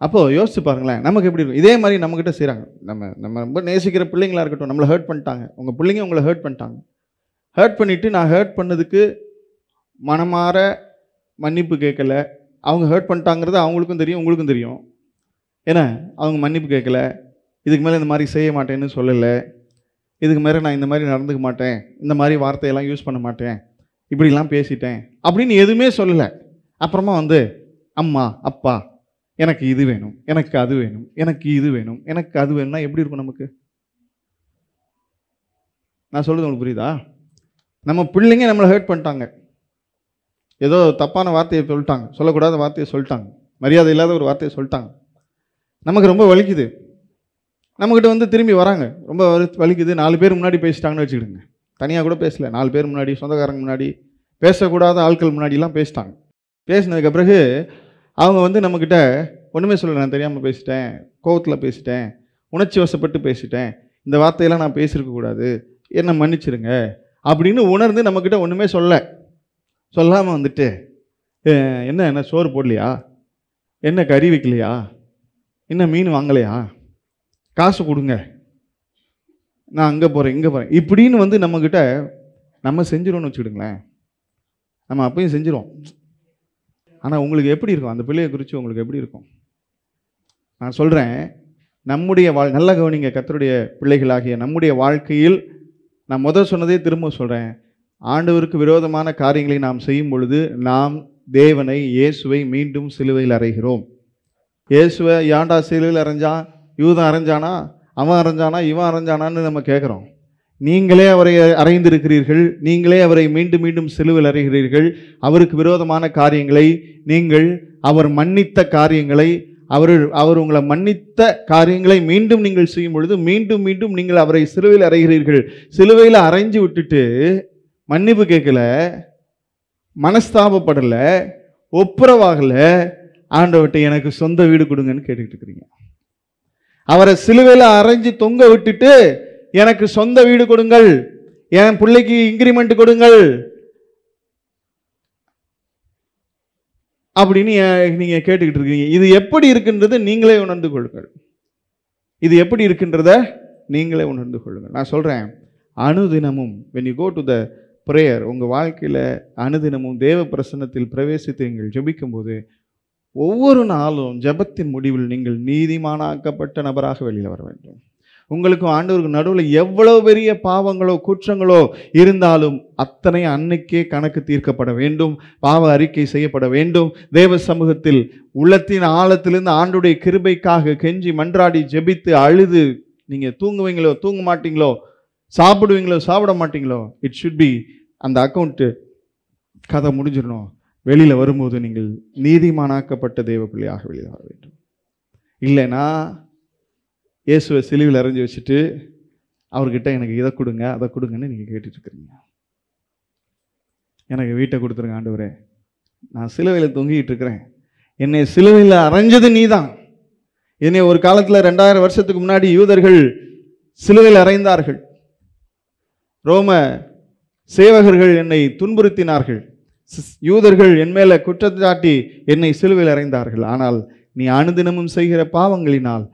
Speaker 1: அப்போது யோசிச்சு பாருங்களேன் நமக்கு எப்படி இருக்கும் இதே மாதிரி நம்மக்கிட்ட செய்கிறாங்க நம்ம நம்ம ரொம்ப நேசிக்கிற பிள்ளைங்களாக இருக்கட்டும் நம்மளை ஹர்ட் பண்ணிட்டாங்க உங்கள் பிள்ளைங்க உங்களை ஹர்ட் பண்ணிட்டாங்க ஹர்ட் பண்ணிவிட்டு நான் ஹர்ட் பண்ணதுக்கு மனமாற மன்னிப்பு கேட்கல அவங்க ஹர்ட் பண்ணிட்டாங்கிறது அவங்களுக்கும் தெரியும் உங்களுக்கும் தெரியும் ஏன்னா அவங்க மன்னிப்பு கேட்கல இதுக்கு மேலே இந்த மாதிரி செய்ய மாட்டேன்னு சொல்லலை இதுக்கு மேலே நான் இந்த மாதிரி நடந்துக்க மாட்டேன் இந்த மாதிரி வார்த்தையெல்லாம் யூஸ் பண்ண மாட்டேன் இப்படிலாம் பேசிட்டேன் அப்படின்னு எதுவுமே சொல்லலை அப்புறமா வந்து அம்மா அப்பா எனக்கு இது வேணும் எனக்கு அது வேணும் எனக்கு இது வேணும் எனக்கு அது வேணும்னா எப்படி இருக்கும் நமக்கு நான் சொல்கிறது உங்களுக்கு புரியுதா நம்ம பிள்ளைங்க நம்மளை ஹேர்ட் பண்ணிட்டாங்க ஏதோ தப்பான வார்த்தையை சொல்லிட்டாங்க சொல்லக்கூடாத வார்த்தையை சொல்லிட்டாங்க மரியாதை இல்லாத ஒரு வார்த்தையை சொல்லிட்டாங்க நமக்கு ரொம்ப வலிக்குது நம்மக்கிட்ட வந்து திரும்பி வராங்க ரொம்ப வலிக்குது நாலு பேர் முன்னாடி பேசிட்டாங்கன்னு வச்சுக்கிடுங்க தனியாக கூட பேசலை நாலு பேர் முன்னாடி சொந்தக்காரங்க முன்னாடி பேசக்கூடாத ஆட்கள் முன்னாடிலாம் பேசிட்டாங்க பேசினதுக்கு பிறகு அவங்க வந்து நம்மக்கிட்ட ஒன்றுமே சொல்லலை நான் தெரியாமல் பேசிட்டேன் கோவத்தில் பேசிட்டேன் உணர்ச்சி வசப்பட்டு பேசிட்டேன் இந்த வார்த்தையெல்லாம் நான் பேசியிருக்கக்கூடாது என்னை மன்னிச்சிருங்க அப்படின்னு உணர்ந்து நம்மக்கிட்ட ஒன்றுமே சொல்ல சொல்லாமல் வந்துட்டு என்ன என்ன சோறு போடலையா என்ன கறி வைக்கலையா என்ன மீன் வாங்கலையா காசு கொடுங்க நான் அங்கே போகிறேன் இங்கே போகிறேன் இப்படின்னு வந்து நம்மக்கிட்ட நம்ம செஞ்சிரும்னு வச்சுக்கிடுங்களேன் நம்ம அப்பயும் செஞ்சிருவோம் ஆனால் உங்களுக்கு எப்படி இருக்கும் அந்த பிள்ளையை குறித்து உங்களுக்கு எப்படி இருக்கும் நான் சொல்கிறேன் நம்முடைய வாழ் நல்ல கவனிங்க கத்தருடைய பிள்ளைகளாகிய நம்முடைய வாழ்க்கையில் நான் முதல் சொன்னதே திரும்ப சொல்கிறேன் ஆண்டவருக்கு விரோதமான காரியங்களை நாம் செய்யும் பொழுது நாம் தேவனை இயேசுவை மீண்டும் சிலுவையில் அறைகிறோம் இயேசுவை யாண்டா சிலுவையில் அரைஞ்சான் யூதம் அரைஞ்சானா அவன் அரைஞ்சானா இவன் அரைஞ்சானான்னு நம்ம கேட்குறோம் நீங்களே அவரை அறைந்திருக்கிறீர்கள் நீங்களே அவரை மீண்டும் மீண்டும் செலுவில் அறைகிறீர்கள் அவருக்கு விரோதமான காரியங்களை நீங்கள் அவர் மன்னித்த காரியங்களை அவர் அவர் உங்களை மன்னித்த காரியங்களை மீண்டும் நீங்கள் செய்யும் பொழுது மீண்டும் மீண்டும் நீங்கள் அவரை சிலுவையில் அறைகிறீர்கள் சிலுவையில் அரைஞ்சு விட்டுட்டு மன்னிப்பு கேட்கல மனஸ்தாபப்படலை ஒப்புரவாகலை ஆண்டவட்டை எனக்கு சொந்த வீடு கொடுங்கன்னு கேட்டுக்கிட்டு இருக்கிறீங்க அவரை சிலுவையில் அரைஞ்சு தொங்க விட்டுட்டு எனக்கு சொந்த வீடு கொடுங்கள் என் பிள்ளைக்கு இன்க்ரிமெண்ட் கொடுங்கள் அப்படின்னு நீங்கள் கேட்டுக்கிட்டு இருக்கீங்க இது எப்படி இருக்குன்றது நீங்களே உணர்ந்து கொள்ளுங்கள் இது எப்படி இருக்குன்றத நீங்களே உணர்ந்து கொள்ளுங்கள் நான் சொல்கிறேன் அனுதினமும் when you go to the prayer உங்கள் வாழ்க்கையில் அனுதினமும் தேவ பிரசன்னத்தில் பிரவேசித்து நீங்கள் ஜபிக்கும்போது ஒவ்வொரு நாளும் ஜபத்தின் முடிவில் நீங்கள் நீதிமானாக்கப்பட்ட நபராக வெளியில் வர வேண்டும் உங்களுக்கும் ஆண்டவருக்கு நடுவில் எவ்வளவு பெரிய பாவங்களோ குற்றங்களோ இருந்தாலும் அத்தனை அன்னைக்கே கணக்கு தீர்க்கப்பட வேண்டும் பாவ அறிக்கை செய்யப்பட வேண்டும் தேவ சமூகத்தில் உள்ளத்தின் ஆழத்திலிருந்து ஆண்டுடைய கிருபைக்காக கெஞ்சி மன்றாடி ஜெபித்து அழுது நீங்கள் தூங்குவீங்களோ தூங்க மாட்டீங்களோ சாப்பிடுவீங்களோ சாப்பிட மாட்டீங்களோ இட் ஷுட் பி அந்த அக்கௌண்ட்டு கதை முடிஞ்சிடணும் வெளியில் வரும்போது நீங்கள் நீதிமானாக்கப்பட்ட தெய்வ பிள்ளையாக வெளியில் வர வேண்டும் இல்லைன்னா இயேசுவை சிலுவில் அரைஞ்சி வச்சுட்டு அவர்கிட்ட எனக்கு இதை கொடுங்க அதை கொடுங்கன்னு நீங்கள் கேட்டுட்ருக்குறீங்க எனக்கு வீட்டை கொடுத்துருங்க ஆண்டவரே நான் சிலுவையில் தொங்கிட்டு இருக்கிறேன் என்னை சிலுவையில் அரைஞ்சது நீ தான் என்னை ஒரு காலத்தில் ரெண்டாயிரம் வருஷத்துக்கு முன்னாடி யூதர்கள் சிலுவையில் அறைந்தார்கள் ரோம சேவகர்கள் என்னை துன்புறுத்தினார்கள் யூதர்கள் என் மேலே குற்றச்சாட்டி என்னை சிலுவையில் அறைந்தார்கள் ஆனால் நீ அனுதினமும் செய்கிற பாவங்களினால்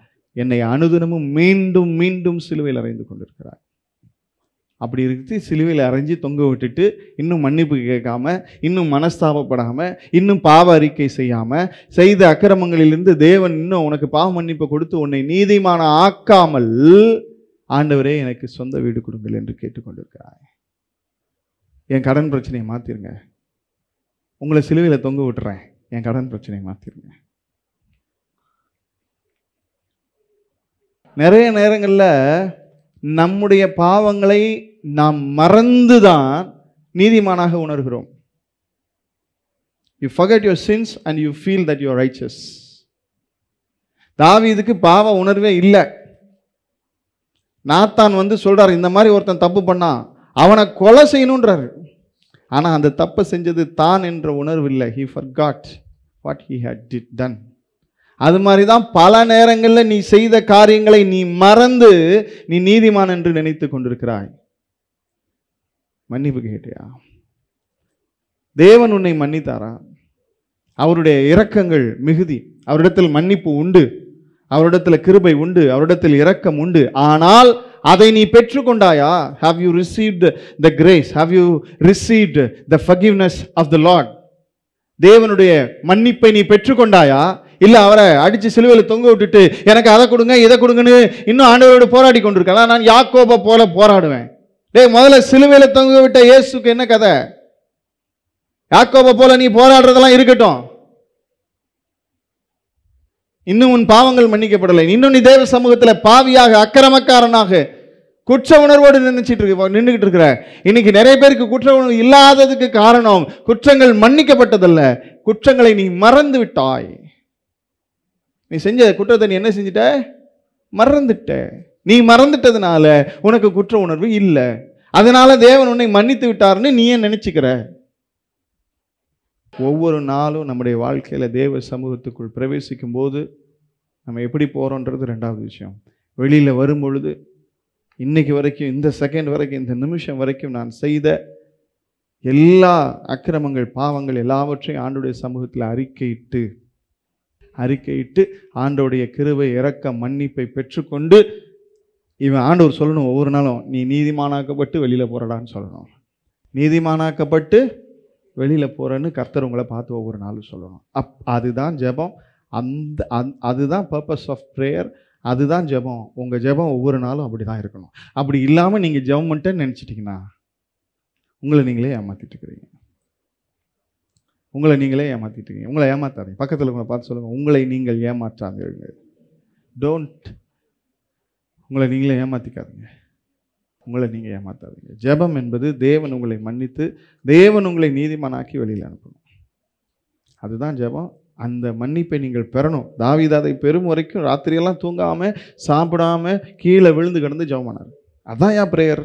Speaker 1: என்னை அனுதினமும் மீண்டும் மீண்டும் சிலுவையில் அறைந்து கொண்டிருக்கிறாய் அப்படி இருக்கு சிலுவையில் அரைஞ்சி தொங்க விட்டுட்டு இன்னும் மன்னிப்பு கேட்காம இன்னும் மனஸ்தாபப்படாமல் இன்னும் பாவ அறிக்கை செய்யாமல் செய்த அக்கிரமங்களிலிருந்து தேவன் இன்னும் உனக்கு பாவ மன்னிப்பு கொடுத்து உன்னை நீதிமான ஆக்காமல் ஆண்டவரே எனக்கு சொந்த வீடு கொடுங்கள் என்று கேட்டுக்கொண்டிருக்கிறாய் என் கடன் பிரச்சனையை மாற்றிருங்க உங்களை சிலுவையில் தொங்க விட்டுறேன் என் கடன் பிரச்சனையை மாற்றிடுங்க நிறைய நேரங்களில் நம்முடைய பாவங்களை நாம் மறந்து தான் நீதிமானாக உணர்கிறோம் you forgot your sins and you feel that your righteous தாவி இதுக்கு பாவ உணர்வே இல்லை நாத்தான் வந்து சொல்கிறார் இந்த மாதிரி ஒருத்தன் தப்பு பண்ணான் அவனை கொலை செய்யணுன்றாரு ஆனால் அந்த தப்பை செஞ்சது தான் என்ற உணர்வு இல்லை he forgot what he had did done அது மாதிரி தான் பல நேரங்களில் நீ செய்த காரியங்களை நீ மறந்து நீ நீதிமான் என்று நினைத்து கொண்டிருக்கிறாய் மன்னிப்பு கேட்டியா தேவன் உன்னை மன்னித்தாரா அவருடைய இரக்கங்கள் மிகுதி அவரிடத்தில் மன்னிப்பு உண்டு அவரிடத்தில் கிருபை உண்டு அவரிடத்தில் இரக்கம் உண்டு ஆனால் அதை நீ பெற்றுக்கொண்டாயா have you received the grace have you received the forgiveness of the Lord தேவனுடைய மன்னிப்பை நீ பெற்றுக்கொண்டாயா இல்லை அவரை அடித்து சிலுவையில் தொங்க விட்டுட்டு எனக்கு அதை கொடுங்க இதை கொடுங்கன்னு இன்னும் ஆண்டவரோடு போராடி கொண்டிருக்கலாம் நான் யாக்கோப போல போராடுவேன் டே முதல்ல சிலுவையில் தொங்க விட்ட இயேசுக்கு என்ன கதை யாக்கோப போல நீ போராடுறதெல்லாம் இருக்கட்டும் இன்னும் உன் பாவங்கள் மன்னிக்கப்படலை இன்னும் நீ தேவ சமூகத்தில் பாவியாக அக்கிரமக்காரனாக குற்ற உணர்வோடு நினைச்சிட்டு இருக்க நின்றுக்கிட்டு இருக்கிற இன்னைக்கு நிறைய பேருக்கு குற்ற உணர்வு இல்லாததுக்கு காரணம் குற்றங்கள் மன்னிக்கப்பட்டதல்ல குற்றங்களை நீ மறந்து விட்டாய் நீ செஞ்ச குற்றத்தை நீ என்ன செஞ்சிட்ட மறந்துட்ட நீ மறந்துட்டதுனால உனக்கு குற்ற உணர்வு இல்லை அதனால தேவன் உன்னை மன்னித்து விட்டாருன்னு நீ ஏன் நினைச்சுக்கிற ஒவ்வொரு நாளும் நம்முடைய வாழ்க்கையில் தேவ சமூகத்துக்குள் பிரவேசிக்கும் போது நம்ம எப்படி போகிறோன்றது ரெண்டாவது விஷயம் வெளியில் வரும் பொழுது இன்றைக்கு வரைக்கும் இந்த செகண்ட் வரைக்கும் இந்த நிமிஷம் வரைக்கும் நான் செய்த எல்லா அக்கிரமங்கள் பாவங்கள் எல்லாவற்றையும் ஆண்டுடைய சமூகத்தில் அறிக்கையிட்டு அறிக்கையிட்டு ஆண்டோடைய கிருவை இறக்க மன்னிப்பை பெற்றுக்கொண்டு இவன் ஆண்டவர் சொல்லணும் ஒவ்வொரு நாளும் நீ நீதிமானாக்கப்பட்டு வெளியில் போகிறடான்னு சொல்லணும் நீதிமானாக்கப்பட்டு வெளியில் போகிறேன்னு கர்த்தர் உங்களை பார்த்து ஒவ்வொரு நாளும் சொல்லணும் அப் அதுதான் ஜெபம் அந்த அந் அதுதான் பர்பஸ் ஆஃப் ப்ரேயர் அதுதான் ஜெபம் உங்கள் ஜெபம் ஒவ்வொரு நாளும் அப்படி தான் இருக்கணும் அப்படி இல்லாமல் நீங்கள் ஜெபம் மட்டும் நினச்சிட்டிங்கன்னா உங்களை நீங்களே ஏமாற்றிட்டு இருக்கிறீங்க உங்களை நீங்களே ஏமாற்றிட்டு இருக்கீங்க உங்களை ஏமாத்தாதீங்க பக்கத்தில் உங்களை பார்த்து சொல்லுங்கள் உங்களை நீங்கள் ஏமாற்றாதீங்க டோன்ட் உங்களை நீங்களே ஏமாற்றிக்காதீங்க உங்களை நீங்கள் ஏமாத்தாதீங்க ஜெபம் என்பது தேவன் உங்களை மன்னித்து தேவன் உங்களை நீதிமானாக்கி வெளியில் அனுப்பணும் அதுதான் ஜெபம் அந்த மன்னிப்பை நீங்கள் பெறணும் தாவிதாதை பெறும் வரைக்கும் ராத்திரியெல்லாம் தூங்காமல் சாப்பிடாமல் கீழே விழுந்து கிடந்து ஜெபமானார் அதான் ஏன் ப்ரேயர்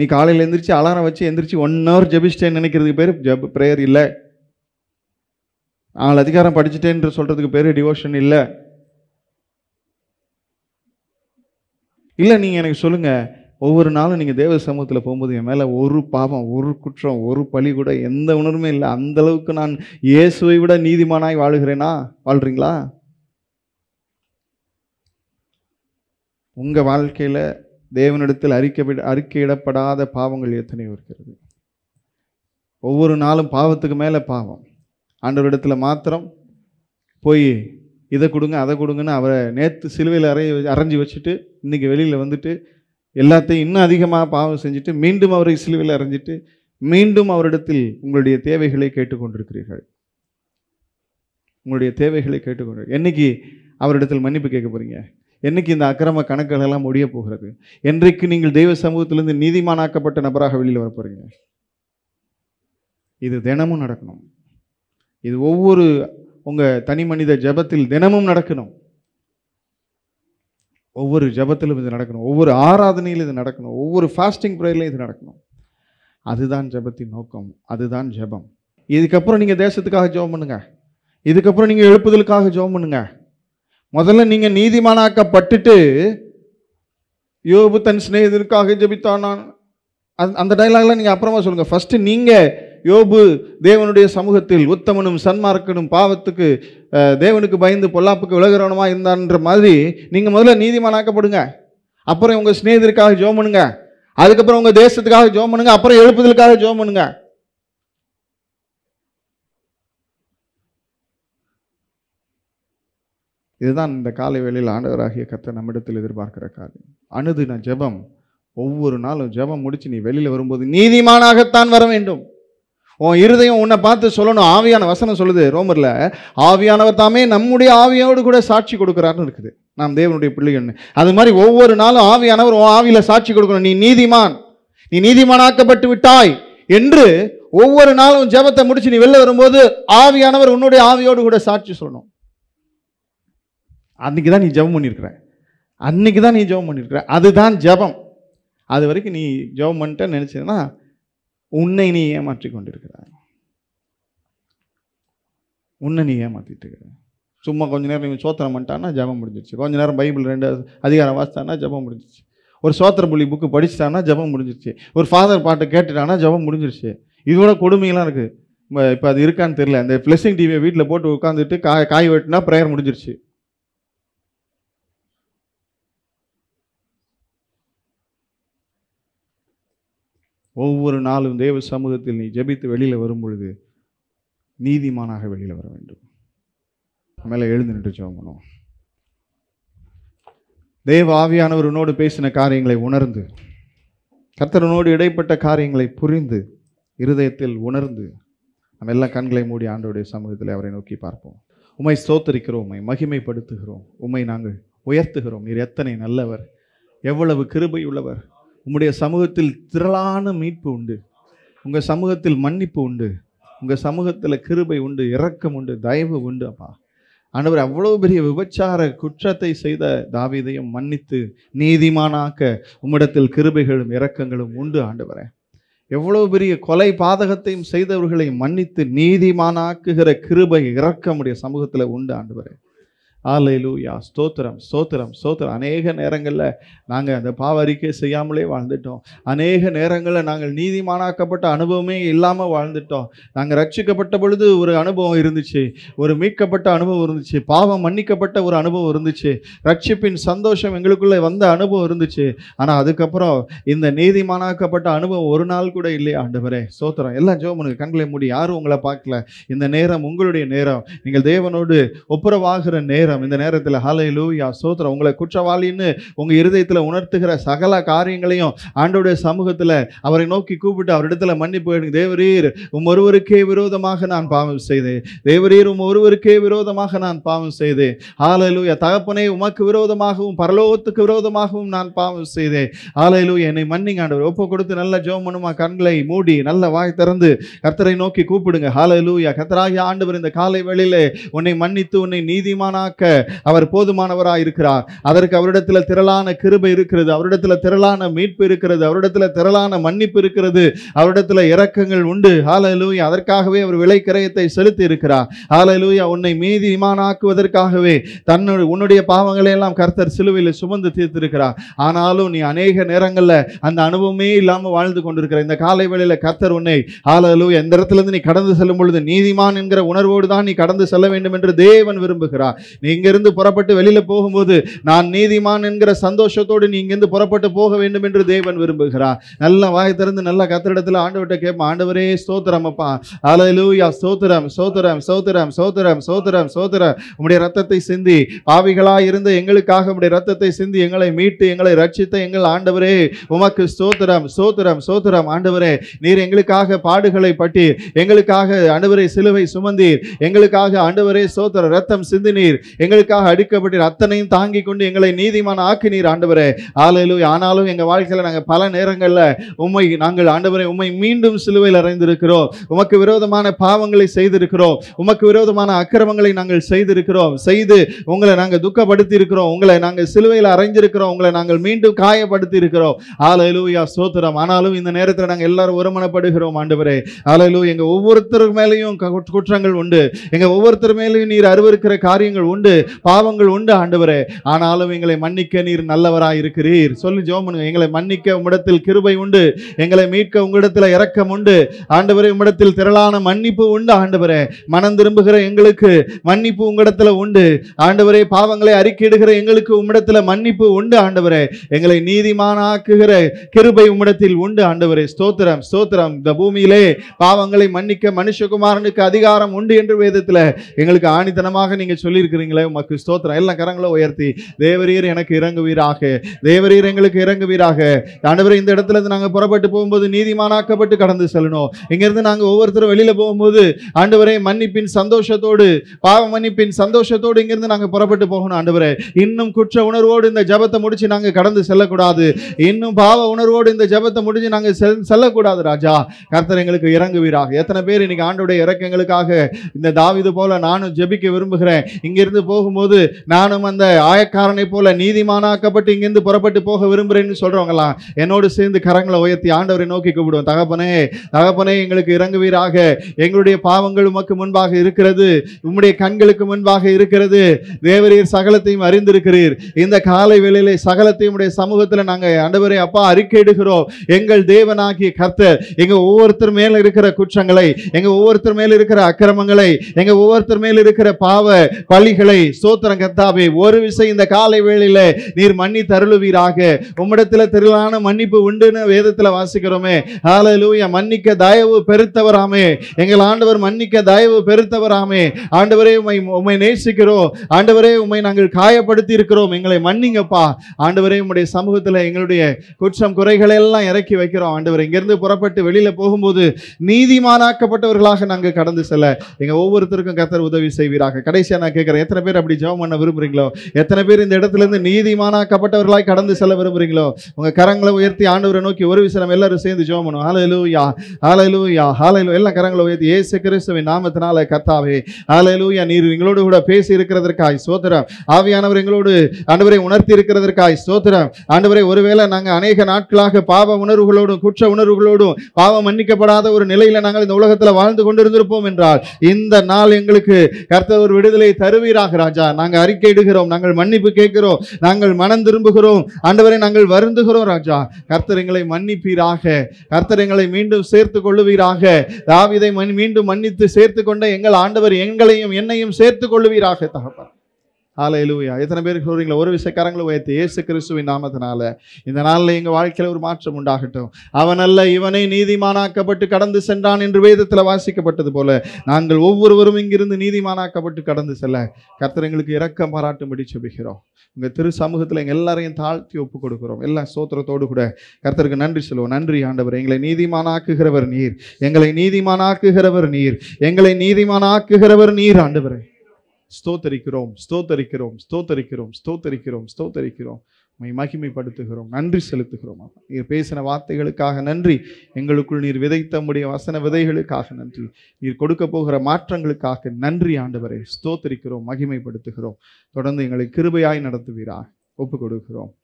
Speaker 1: நீ காலையில் எழுந்திரிச்சு அலாரம் வச்சு எந்திரிச்சு ஒன் ஹவர் ஜெபிஸ்டேன்னு நினைக்கிறதுக்கு பேர் ஜப் ப்ரேயர் இல்லை நாலு அதிகாரம் படிச்சுட்டேன்னு சொல்கிறதுக்கு பேர் டிவோஷன் இல்லை இல்லை நீங்கள் எனக்கு சொல்லுங்கள் ஒவ்வொரு நாளும் நீங்கள் தேவ சமூகத்தில் போகும்போது என் மேலே ஒரு பாவம் ஒரு குற்றம் ஒரு பழி கூட எந்த உணர்வுமே இல்லை அந்த அளவுக்கு நான் இயேசுவை விட நீதிமானாய் வாழுகிறேனா வாழ்கிறீங்களா உங்கள் வாழ்க்கையில் தேவனிடத்தில் அறிக்கை அறிக்கையிடப்படாத பாவங்கள் எத்தனையோ இருக்கிறது ஒவ்வொரு நாளும் பாவத்துக்கு மேலே பாவம் ஆண்டவர் இடத்துல மாத்திரம் போய் இதை கொடுங்க அதை கொடுங்கன்னு அவரை நேற்று சிலுவையில் அரை அரைஞ்சி வச்சுட்டு இன்றைக்கி வெளியில் வந்துட்டு எல்லாத்தையும் இன்னும் அதிகமாக பாவம் செஞ்சுட்டு மீண்டும் அவரை சிலுவையில் அறிஞ்சிட்டு மீண்டும் அவரிடத்தில் உங்களுடைய தேவைகளை கேட்டுக்கொண்டிருக்கிறீர்கள் உங்களுடைய தேவைகளை கேட்டுக்கொண்டு என்றைக்கு அவரிடத்தில் மன்னிப்பு கேட்க போகிறீங்க என்றைக்கு இந்த அக்கிரம கணக்குகளெல்லாம் முடிய போகிறது என்றைக்கு நீங்கள் தெய்வ சமூகத்திலிருந்து நீதிமானாக்கப்பட்ட நபராக வெளியில் வர போகிறீங்க இது தினமும் நடக்கணும் இது ஒவ்வொரு உங்கள் தனி மனித ஜபத்தில் தினமும் நடக்கணும் ஒவ்வொரு ஜபத்திலும் இது நடக்கணும் ஒவ்வொரு ஆராதனையிலும் இது நடக்கணும் ஒவ்வொரு ஃபாஸ்டிங் ப்ரேயர்லையும் இது நடக்கணும் அதுதான் ஜபத்தின் நோக்கம் அதுதான் ஜபம் இதுக்கப்புறம் நீங்கள் தேசத்துக்காக ஜபம் பண்ணுங்க இதுக்கப்புறம் நீங்கள் எழுப்புதலுக்காக ஜெபம் பண்ணுங்க முதல்ல நீங்கள் நீதிமானாக்கப்பட்டுட்டு யோபு தன் சிநேகிதனுக்காக ஜபித்தானான் அந் அந்த டைலாக்லாம் நீங்கள் அப்புறமா சொல்லுங்கள் ஃபஸ்ட்டு நீங்கள் யோபு தேவனுடைய சமூகத்தில் உத்தமனும் சன்மார்க்கனும் பாவத்துக்கு தேவனுக்கு பயந்து பொல்லாப்புக்கு விலகிறவனமாக இருந்தான்ற மாதிரி நீங்கள் முதல்ல நீதிமானாக்கப்படுங்க அப்புறம் உங்கள் ஸ்நேகிதருக்காக ஜோம் பண்ணுங்க அதுக்கப்புறம் உங்கள் தேசத்துக்காக ஜோம் பண்ணுங்க அப்புறம் எழுப்புதலுக்காக ஜோம் பண்ணுங்க இதுதான் இந்த காலை வேளையில் ஆண்டவராகிய கத்தை நம்மிடத்தில் எதிர்பார்க்கிற காரியம் அணுதின ஜபம் ஒவ்வொரு நாளும் ஜபம் முடிச்சு நீ வெளியில் வரும்போது நீதிமானாகத்தான் வர வேண்டும் உன் இருதயம் உன்னை பார்த்து சொல்லணும் ஆவியான வசனம் சொல்லுது ரோமரில் ஆவியானவர் தாமே நம்முடைய ஆவியோடு கூட சாட்சி கொடுக்குறாருன்னு இருக்குது நாம் தேவனுடைய பிள்ளைகள்னு அது மாதிரி ஒவ்வொரு நாளும் ஆவியானவர் உன் ஆவியில் சாட்சி கொடுக்கணும் நீ நீதிமான் நீ நீதிமானாக்கப்பட்டு விட்டாய் என்று ஒவ்வொரு நாளும் ஜபத்தை முடிச்சு நீ வெளில வரும்போது ஆவியானவர் உன்னுடைய ஆவியோடு கூட சாட்சி சொல்லணும் அன்னைக்கு தான் நீ ஜபம் பண்ணியிருக்கிற அன்னைக்கு தான் நீ ஜபம் பண்ணியிருக்கிற அதுதான் ஜபம் அது வரைக்கும் நீ ஜபம் பண்ணிட்டேன்னு நினச்சின்னா உன்னை நீ ஏமாற்றி கொண்டிருக்கிறாய் உன்னை நீ ஏமாற்றிட்டு இருக்கிற சும்மா கொஞ்ச நேரம் நீங்கள் சோத்திரம் பண்ணிட்டான்னா ஜபம் முடிஞ்சிருச்சு கொஞ்ச நேரம் பைபிள் ரெண்டு அதிகாரம் வாசித்தானா ஜபம் முடிஞ்சிருச்சு ஒரு சோத்திர புள்ளி புக்கு படிச்சுட்டானா ஜபம் முடிஞ்சிருச்சு ஒரு ஃபாதர் பாட்டை கேட்டுட்டானா ஜபம் முடிஞ்சிருச்சு இதோட கொடுமையெல்லாம் இருக்குது இப்போ அது இருக்கான்னு தெரியல அந்த ஃப்ளெஸிங் டிவியை வீட்டில் போட்டு உட்காந்துட்டு காய் காய் வெட்டினா ப்ரேயர் முடிஞ்சிருச்சு ஒவ்வொரு நாளும் தேவ சமூகத்தில் நீ ஜெபித்து வெளியில் வரும் பொழுது நீதிமானாக வெளியில் வர வேண்டும் மேலே எழுந்து நின்று ஜெபம் பண்ணுவோம் தேவ ஆவியானவர் உன்னோடு பேசின காரியங்களை உணர்ந்து கர்த்தரனோடு இடைப்பட்ட காரியங்களை புரிந்து இருதயத்தில் உணர்ந்து நம்ம எல்லா கண்களை மூடி ஆண்டோடைய சமூகத்தில் அவரை நோக்கி பார்ப்போம் உமை ஸ்தோத்தரிக்கிறோம் உமை மகிமைப்படுத்துகிறோம் உமை நாங்கள் உயர்த்துகிறோம் நீர் எத்தனை நல்லவர் எவ்வளவு கிருபையுள்ளவர் உம்முடைய சமூகத்தில் திரளான மீட்பு உண்டு உங்கள் சமூகத்தில் மன்னிப்பு உண்டு உங்கள் சமூகத்தில் கிருபை உண்டு இரக்கம் உண்டு தயவு உண்டு அப்பா ஆண்டவர் அவ்வளோ பெரிய விபச்சார குற்றத்தை செய்த தாவிதையும் மன்னித்து நீதிமானாக்க உம்மிடத்தில் கிருபைகளும் இரக்கங்களும் உண்டு ஆண்டவரே எவ்வளோ பெரிய கொலை பாதகத்தையும் செய்தவர்களை மன்னித்து நீதிமானாக்குகிற கிருபை இறக்கமுடைய சமூகத்தில் உண்டு ஆண்டவரே ஆலையிலூயா ஸ்தோத்திரம் ஸ்தோத்திரம் ஸ்தோத்திரம் அநேக நேரங்களில் நாங்கள் அந்த பாவ அறிக்கை செய்யாமலே வாழ்ந்துட்டோம் அநேக நேரங்களில் நாங்கள் நீதிமானாக்கப்பட்ட அனுபவமே இல்லாமல் வாழ்ந்துட்டோம் நாங்கள் ரட்சிக்கப்பட்ட பொழுது ஒரு அனுபவம் இருந்துச்சு ஒரு மீட்கப்பட்ட அனுபவம் இருந்துச்சு பாவம் மன்னிக்கப்பட்ட ஒரு அனுபவம் இருந்துச்சு ரட்சிப்பின் சந்தோஷம் எங்களுக்குள்ளே வந்த அனுபவம் இருந்துச்சு ஆனால் அதுக்கப்புறம் இந்த நீதிமானாக்கப்பட்ட அனுபவம் ஒரு நாள் கூட இல்லையா ஆண்டவரே ஸ்தோத்திரம் எல்லாம் ஜோமனுக்கு கண்களை மூடி யாரும் உங்களை பார்க்கல இந்த நேரம் உங்களுடைய நேரம் நீங்கள் தேவனோடு ஒப்புரவாகிற நேரம் நேரம் இந்த நேரத்தில் ஹாலை லூயா சோத்திரம் உங்களை குற்றவாளின்னு உங்கள் இருதயத்தில் உணர்த்துகிற சகல காரியங்களையும் ஆண்டோடைய சமூகத்தில் அவரை நோக்கி கூப்பிட்டு அவரிடத்தில் மன்னிப்பு எனக்கு தேவரீர் உம் ஒருவருக்கே விரோதமாக நான் பாவம் செய்தேன் தேவரீர் உம் ஒருவருக்கே விரோதமாக நான் பாவம் செய்தேன் ஹாலை லூயா தகப்பனை உமக்கு விரோதமாகவும் பரலோகத்துக்கு விரோதமாகவும் நான் பாவம் செய்தேன் ஹாலை லூயா என்னை மன்னிங்க ஆண்டவர் ஒப்பு கொடுத்து நல்ல ஜோம் பண்ணுமா கண்களை மூடி நல்ல வாய் திறந்து கர்த்தரை நோக்கி கூப்பிடுங்க ஹாலை லூயா கர்த்தராகிய ஆண்டவர் இந்த காலை வேளையில் உன்னை மன்னித்து உன்னை நீதிமானாக்க அவர் போதுமானவராக இருக்கிறார் அதற்கு அவரிடத்தில் திரளான கிருபை இருக்கிறது அவரிடத்தில் திரளான மீட்பு இருக்கிறது அவரிடத்தில் திரளான மன்னிப்பு இருக்கிறது அவரிடத்தில் இறக்கங்கள் உண்டு ஆலலூயா அதற்காகவே அவர் விலை கிரயத்தை செலுத்தி இருக்கிறார் ஆலலூயா உன்னை மீதிமானாக்குவதற்காகவே தன்னுடைய உன்னுடைய பாவங்களை எல்லாம் கர்த்தர் சிலுவையில் சுமந்து தீர்த்திருக்கிறார் ஆனாலும் நீ அநேக நேரங்களில் அந்த அனுபவமே இல்லாமல் வாழ்ந்து கொண்டிருக்கிற இந்த காலை வேளையில் கர்த்தர் உன்னை ஆலலூயா எந்த இடத்துல இருந்து நீ கடந்து செல்லும் பொழுது நீதிமான் என்கிற உணர்வோடு தான் நீ கடந்து செல்ல வேண்டும் என்று தேவன் விரும்புகிறார் நீ இங்கிருந்து புறப்பட்டு வெளியில போகும்போது நான் நீதிமான் என்கிற சந்தோஷத்தோடு நீ இங்கிருந்து புறப்பட்டு போக வேண்டும் என்று தேவன் விரும்புகிறார் நல்லா வாய் திறந்து நல்லா கத்திரிடத்தில் ஆண்டவர்கிட்ட கேட்பேன் ஆண்டவரே சோத்திரம் அப்பா அலலூயா சோத்திரம் சோத்திரம் சோத்திரம் சோத்திரம் சோத்திரம் சோத்திரம் உம்முடைய ரத்தத்தை சிந்தி பாவிகளா இருந்த எங்களுக்காக உம்முடைய ரத்தத்தை சிந்தி எங்களை மீட்டு எங்களை ரட்சித்த எங்கள் ஆண்டவரே உமக்கு சோத்திரம் சோத்திரம் சோத்திரம் ஆண்டவரே நீர் எங்களுக்காக பாடுகளை பட்டி எங்களுக்காக ஆண்டவரை சிலுவை சுமந்தீர் எங்களுக்காக ஆண்டவரே சோத்திர ரத்தம் சிந்தினீர் எங்களுக்காக அடுக்கப்பட்டீர் அத்தனையும் தாங்கி கொண்டு எங்களை நீதிமான நீர் ஆண்டவரே ஆலையிலும் ஆனாலும் எங்கள் வாழ்க்கையில் நாங்கள் பல நேரங்களில் உண்மை நாங்கள் ஆண்டவரை உண்மை மீண்டும் சிலுவையில் அறைந்திருக்கிறோம் உமக்கு விரோதமான பாவங்களை செய்திருக்கிறோம் உமக்கு விரோதமான அக்கிரமங்களை நாங்கள் செய்திருக்கிறோம் செய்து உங்களை நாங்கள் துக்கப்படுத்தி இருக்கிறோம் உங்களை நாங்கள் சிலுவையில் அறைஞ்சிருக்கிறோம் உங்களை நாங்கள் மீண்டும் காயப்படுத்தி இருக்கிறோம் ஆலையிலூயா சோத்திரம் ஆனாலும் இந்த நேரத்தில் நாங்கள் எல்லாரும் ஒருமனப்படுகிறோம் ஆண்டவரே ஆலையிலும் எங்கள் ஒவ்வொருத்தருக்கு மேலேயும் குற்றங்கள் உண்டு எங்கள் ஒவ்வொருத்தர் மேலேயும் நீர் அறிவிருக்கிற காரியங்கள் உண்டு உண்டு பாவங்கள் உண்டு ஆண்டவரே ஆனாலும் எங்களை மன்னிக்க நீர் நல்லவராய் இருக்கிறீர் சொல்லி ஜோமனு எங்களை மன்னிக்க உம்மிடத்தில் கிருபை உண்டு எங்களை மீட்க உங்களிடத்தில் இறக்கம் உண்டு ஆண்டவரே உம்மிடத்தில் திரளான மன்னிப்பு உண்டு ஆண்டவரே மனம் திரும்புகிற எங்களுக்கு மன்னிப்பு உங்களிடத்தில் உண்டு ஆண்டவரே பாவங்களை அறிக்கையிடுகிற எங்களுக்கு உம்மிடத்தில் மன்னிப்பு உண்டு ஆண்டவரே எங்களை நீதிமானாக்குகிற கிருபை உம்மிடத்தில் உண்டு ஆண்டவரே ஸ்தோத்திரம் ஸ்தோத்திரம் இந்த பூமியிலே பாவங்களை மன்னிக்க மனுஷகுமாரனுக்கு அதிகாரம் உண்டு என்று வேதத்தில் எங்களுக்கு ஆணித்தனமாக நீங்கள் சொல்லியிருக்கிறீங்க கொடுக்குறீங்களே உமக்கு ஸ்தோத்திரம் எல்லா கரங்களை உயர்த்தி தேவரீர் எனக்கு இறங்குவீராக தேவரீர் எங்களுக்கு இறங்குவீராக அனைவரும் இந்த இடத்துல இருந்து நாங்கள் புறப்பட்டு போகும்போது நீதிமானாக்கப்பட்டு கடந்து செல்லணும் இங்கிருந்து நாங்கள் ஒவ்வொருத்தரும் வெளியில் போகும்போது ஆண்டவரே மன்னிப்பின் சந்தோஷத்தோடு பாவ மன்னிப்பின் சந்தோஷத்தோடு இங்கிருந்து நாங்கள் புறப்பட்டு போகணும் ஆண்டவரே இன்னும் குற்ற உணர்வோடு இந்த ஜபத்தை முடிச்சு நாங்கள் கடந்து செல்லக்கூடாது இன்னும் பாவ உணர்வோடு இந்த ஜபத்தை முடிஞ்சு நாங்கள் செல் செல்லக்கூடாது ராஜா கர்த்தர் எங்களுக்கு இறங்குவீராக எத்தனை பேர் இன்னைக்கு ஆண்டுடைய இறக்கங்களுக்காக இந்த தாவிது போல நானும் ஜெபிக்க விரும்புகிறேன் இங்கிருந்து போகும்போது நானும் அந்த ஆயக்காரனை போல நீதிமானாக்கப்பட்டு இங்கிருந்து புறப்பட்டு போக விரும்புறேன்னு சொல்றவங்களாம் என்னோடு சேர்ந்து கரங்களை உயர்த்தி ஆண்டவரை நோக்கி கூப்பிடுவோம் தகப்பனே தகப்பனே எங்களுக்கு இறங்குவீராக எங்களுடைய பாவங்கள் உமக்கு முன்பாக இருக்கிறது உம்முடைய கண்களுக்கு முன்பாக இருக்கிறது தேவரீர் சகலத்தையும் அறிந்திருக்கிறீர் இந்த காலை வேளையிலே சகலத்தையும் உடைய சமூகத்தில் நாங்கள் ஆண்டவரை அப்பா அறிக்கையிடுகிறோம் எங்கள் தேவனாகிய கர்த்தர் எங்கள் ஒவ்வொருத்தர் மேல இருக்கிற குற்றங்களை எங்கள் ஒவ்வொருத்தர் மேல இருக்கிற அக்கிரமங்களை எங்கள் ஒவ்வொருத்தர் மேல இருக்கிற பாவ பழிகளை விலை சோத்திரம் கத்தாவே ஒரு விசை இந்த காலை வேளையில நீர் மன்னி தருளுவீராக உம்மிடத்தில் திருளான மன்னிப்பு உண்டுன்னு வேதத்தில் வாசிக்கிறோமே மன்னிக்க தயவு பெருத்தவராமே எங்கள் ஆண்டவர் மன்னிக்க தயவு பெருத்தவராமே ஆண்டவரே உம்மை உம்மை நேசிக்கிறோம் ஆண்டவரே உம்மை நாங்கள் காயப்படுத்தி இருக்கிறோம் எங்களை மன்னிங்கப்பா ஆண்டவரே உம்முடைய சமூகத்தில் எங்களுடைய குற்றம் குறைகளை எல்லாம் இறக்கி வைக்கிறோம் ஆண்டவர் இங்கிருந்து புறப்பட்டு வெளியில போகும்போது நீதிமானாக்கப்பட்டவர்களாக நாங்கள் கடந்து செல்ல எங்க ஒவ்வொருத்தருக்கும் கத்தர் உதவி செய்வீராக கடைசியா நான் கேட்கிறேன் எத்தனை பேர் அப்படி ஜெபம் பண்ண விரும்புகிறீங்களோ எத்தனை பேர் இந்த இடத்துலேருந்து நீதிமானாக்கப்பட்டவர்களாய் கடந்து செல்ல விரும்புகிறீங்களோ உங்கள் கரங்களை உயர்த்தி ஆண்டவரை நோக்கி ஒரு விசாரம் எல்லாரும் சேர்ந்து ஜெபம் பண்ணுவோம் ஹாலையிலு யா ஹாலையிலு யா ஹாலையிலு எல்லாம் கரங்களை உயர்த்தி ஏசு கிறிஸ்துவின் நாமத்தினால கத்தாவே ஹாலையிலு யா நீர் எங்களோடு கூட பேசி இருக்கிறதற்காய் சோதரம் ஆவியானவர் எங்களோடு ஆண்டவரை உணர்த்தி இருக்கிறதற்காய் சோதரம் ஆண்டவரை ஒருவேளை நாங்கள் அநேக நாட்களாக பாவ உணர்வுகளோடும் குற்ற உணர்வுகளோடும் பாவம் மன்னிக்கப்படாத ஒரு நிலையில் நாங்கள் இந்த உலகத்தில் வாழ்ந்து கொண்டிருந்திருப்போம் என்றால் இந்த நாள் எங்களுக்கு கர்த்தர் ஒரு விடுதலை தருவீராக ராஜா நாங்கள் அறிக்கையிடுகிறோம் நாங்கள் மன்னிப்பு கேட்கிறோம் நாங்கள் மனம் திரும்புகிறோம் ஆண்டவரை நாங்கள் வருந்துகிறோம் ராஜா கர்த்தரங்களை மன்னிப்பீராக கர்த்தரங்களை மீண்டும் சேர்த்து கொள்ளுவீராக தாவிதை மீண்டும் மன்னித்து சேர்த்து கொண்ட எங்கள் ஆண்டவர் எங்களையும் என்னையும் சேர்த்து கொள்ளுவீராக தகப்பன் ஆலையிலுயா எத்தனை பேருக்கு சொல்கிறீங்களா ஒரு விசைக்காரங்களை உயர்த்தி ஏசு கிறிஸ்துவின் நாமத்தினால இந்த நாளில் எங்கள் வாழ்க்கையில் ஒரு மாற்றம் உண்டாகட்டும் அவனல்ல இவனை நீதிமானாக்கப்பட்டு கடந்து சென்றான் என்று வேதத்தில் வாசிக்கப்பட்டது போல நாங்கள் ஒவ்வொருவரும் இங்கிருந்து நீதிமானாக்கப்பட்டு கடந்து செல்ல கர்த்தரங்களுக்கு எங்களுக்கு இறக்க பாராட்டும்படி செபிக்கிறோம் இந்த திரு சமூகத்தில் எங்கள் எல்லாரையும் தாழ்த்தி ஒப்பு கொடுக்குறோம் எல்லா சோத்திரத்தோடு கூட கர்த்தருக்கு நன்றி சொல்லுவோம் நன்றி ஆண்டவர் எங்களை நீதிமானாக்குகிறவர் நீர் எங்களை நீதிமானாக்குகிறவர் நீர் எங்களை நீதிமானாக்குகிறவர் நீர் ஆண்டவரே ஸ்தோத்தரிக்கிறோம் ஸ்தோத்தரிக்கிறோம் ஸ்தோத்தரிக்கிறோம் ஸ்தோத்தரிக்கிறோம் ஸ்தோத்தரிக்கிறோம் உண்மை மகிமைப்படுத்துகிறோம் நன்றி செலுத்துகிறோம் நீர் பேசின வார்த்தைகளுக்காக நன்றி எங்களுக்குள் நீர் விதைத்த முடிய வசன விதைகளுக்காக நன்றி நீர் கொடுக்க போகிற மாற்றங்களுக்காக நன்றி ஆண்டவரை ஸ்தோத்தரிக்கிறோம் மகிமைப்படுத்துகிறோம் தொடர்ந்து எங்களை கிருபையாய் நடத்துவீராக ஒப்புக் கொடுக்கிறோம்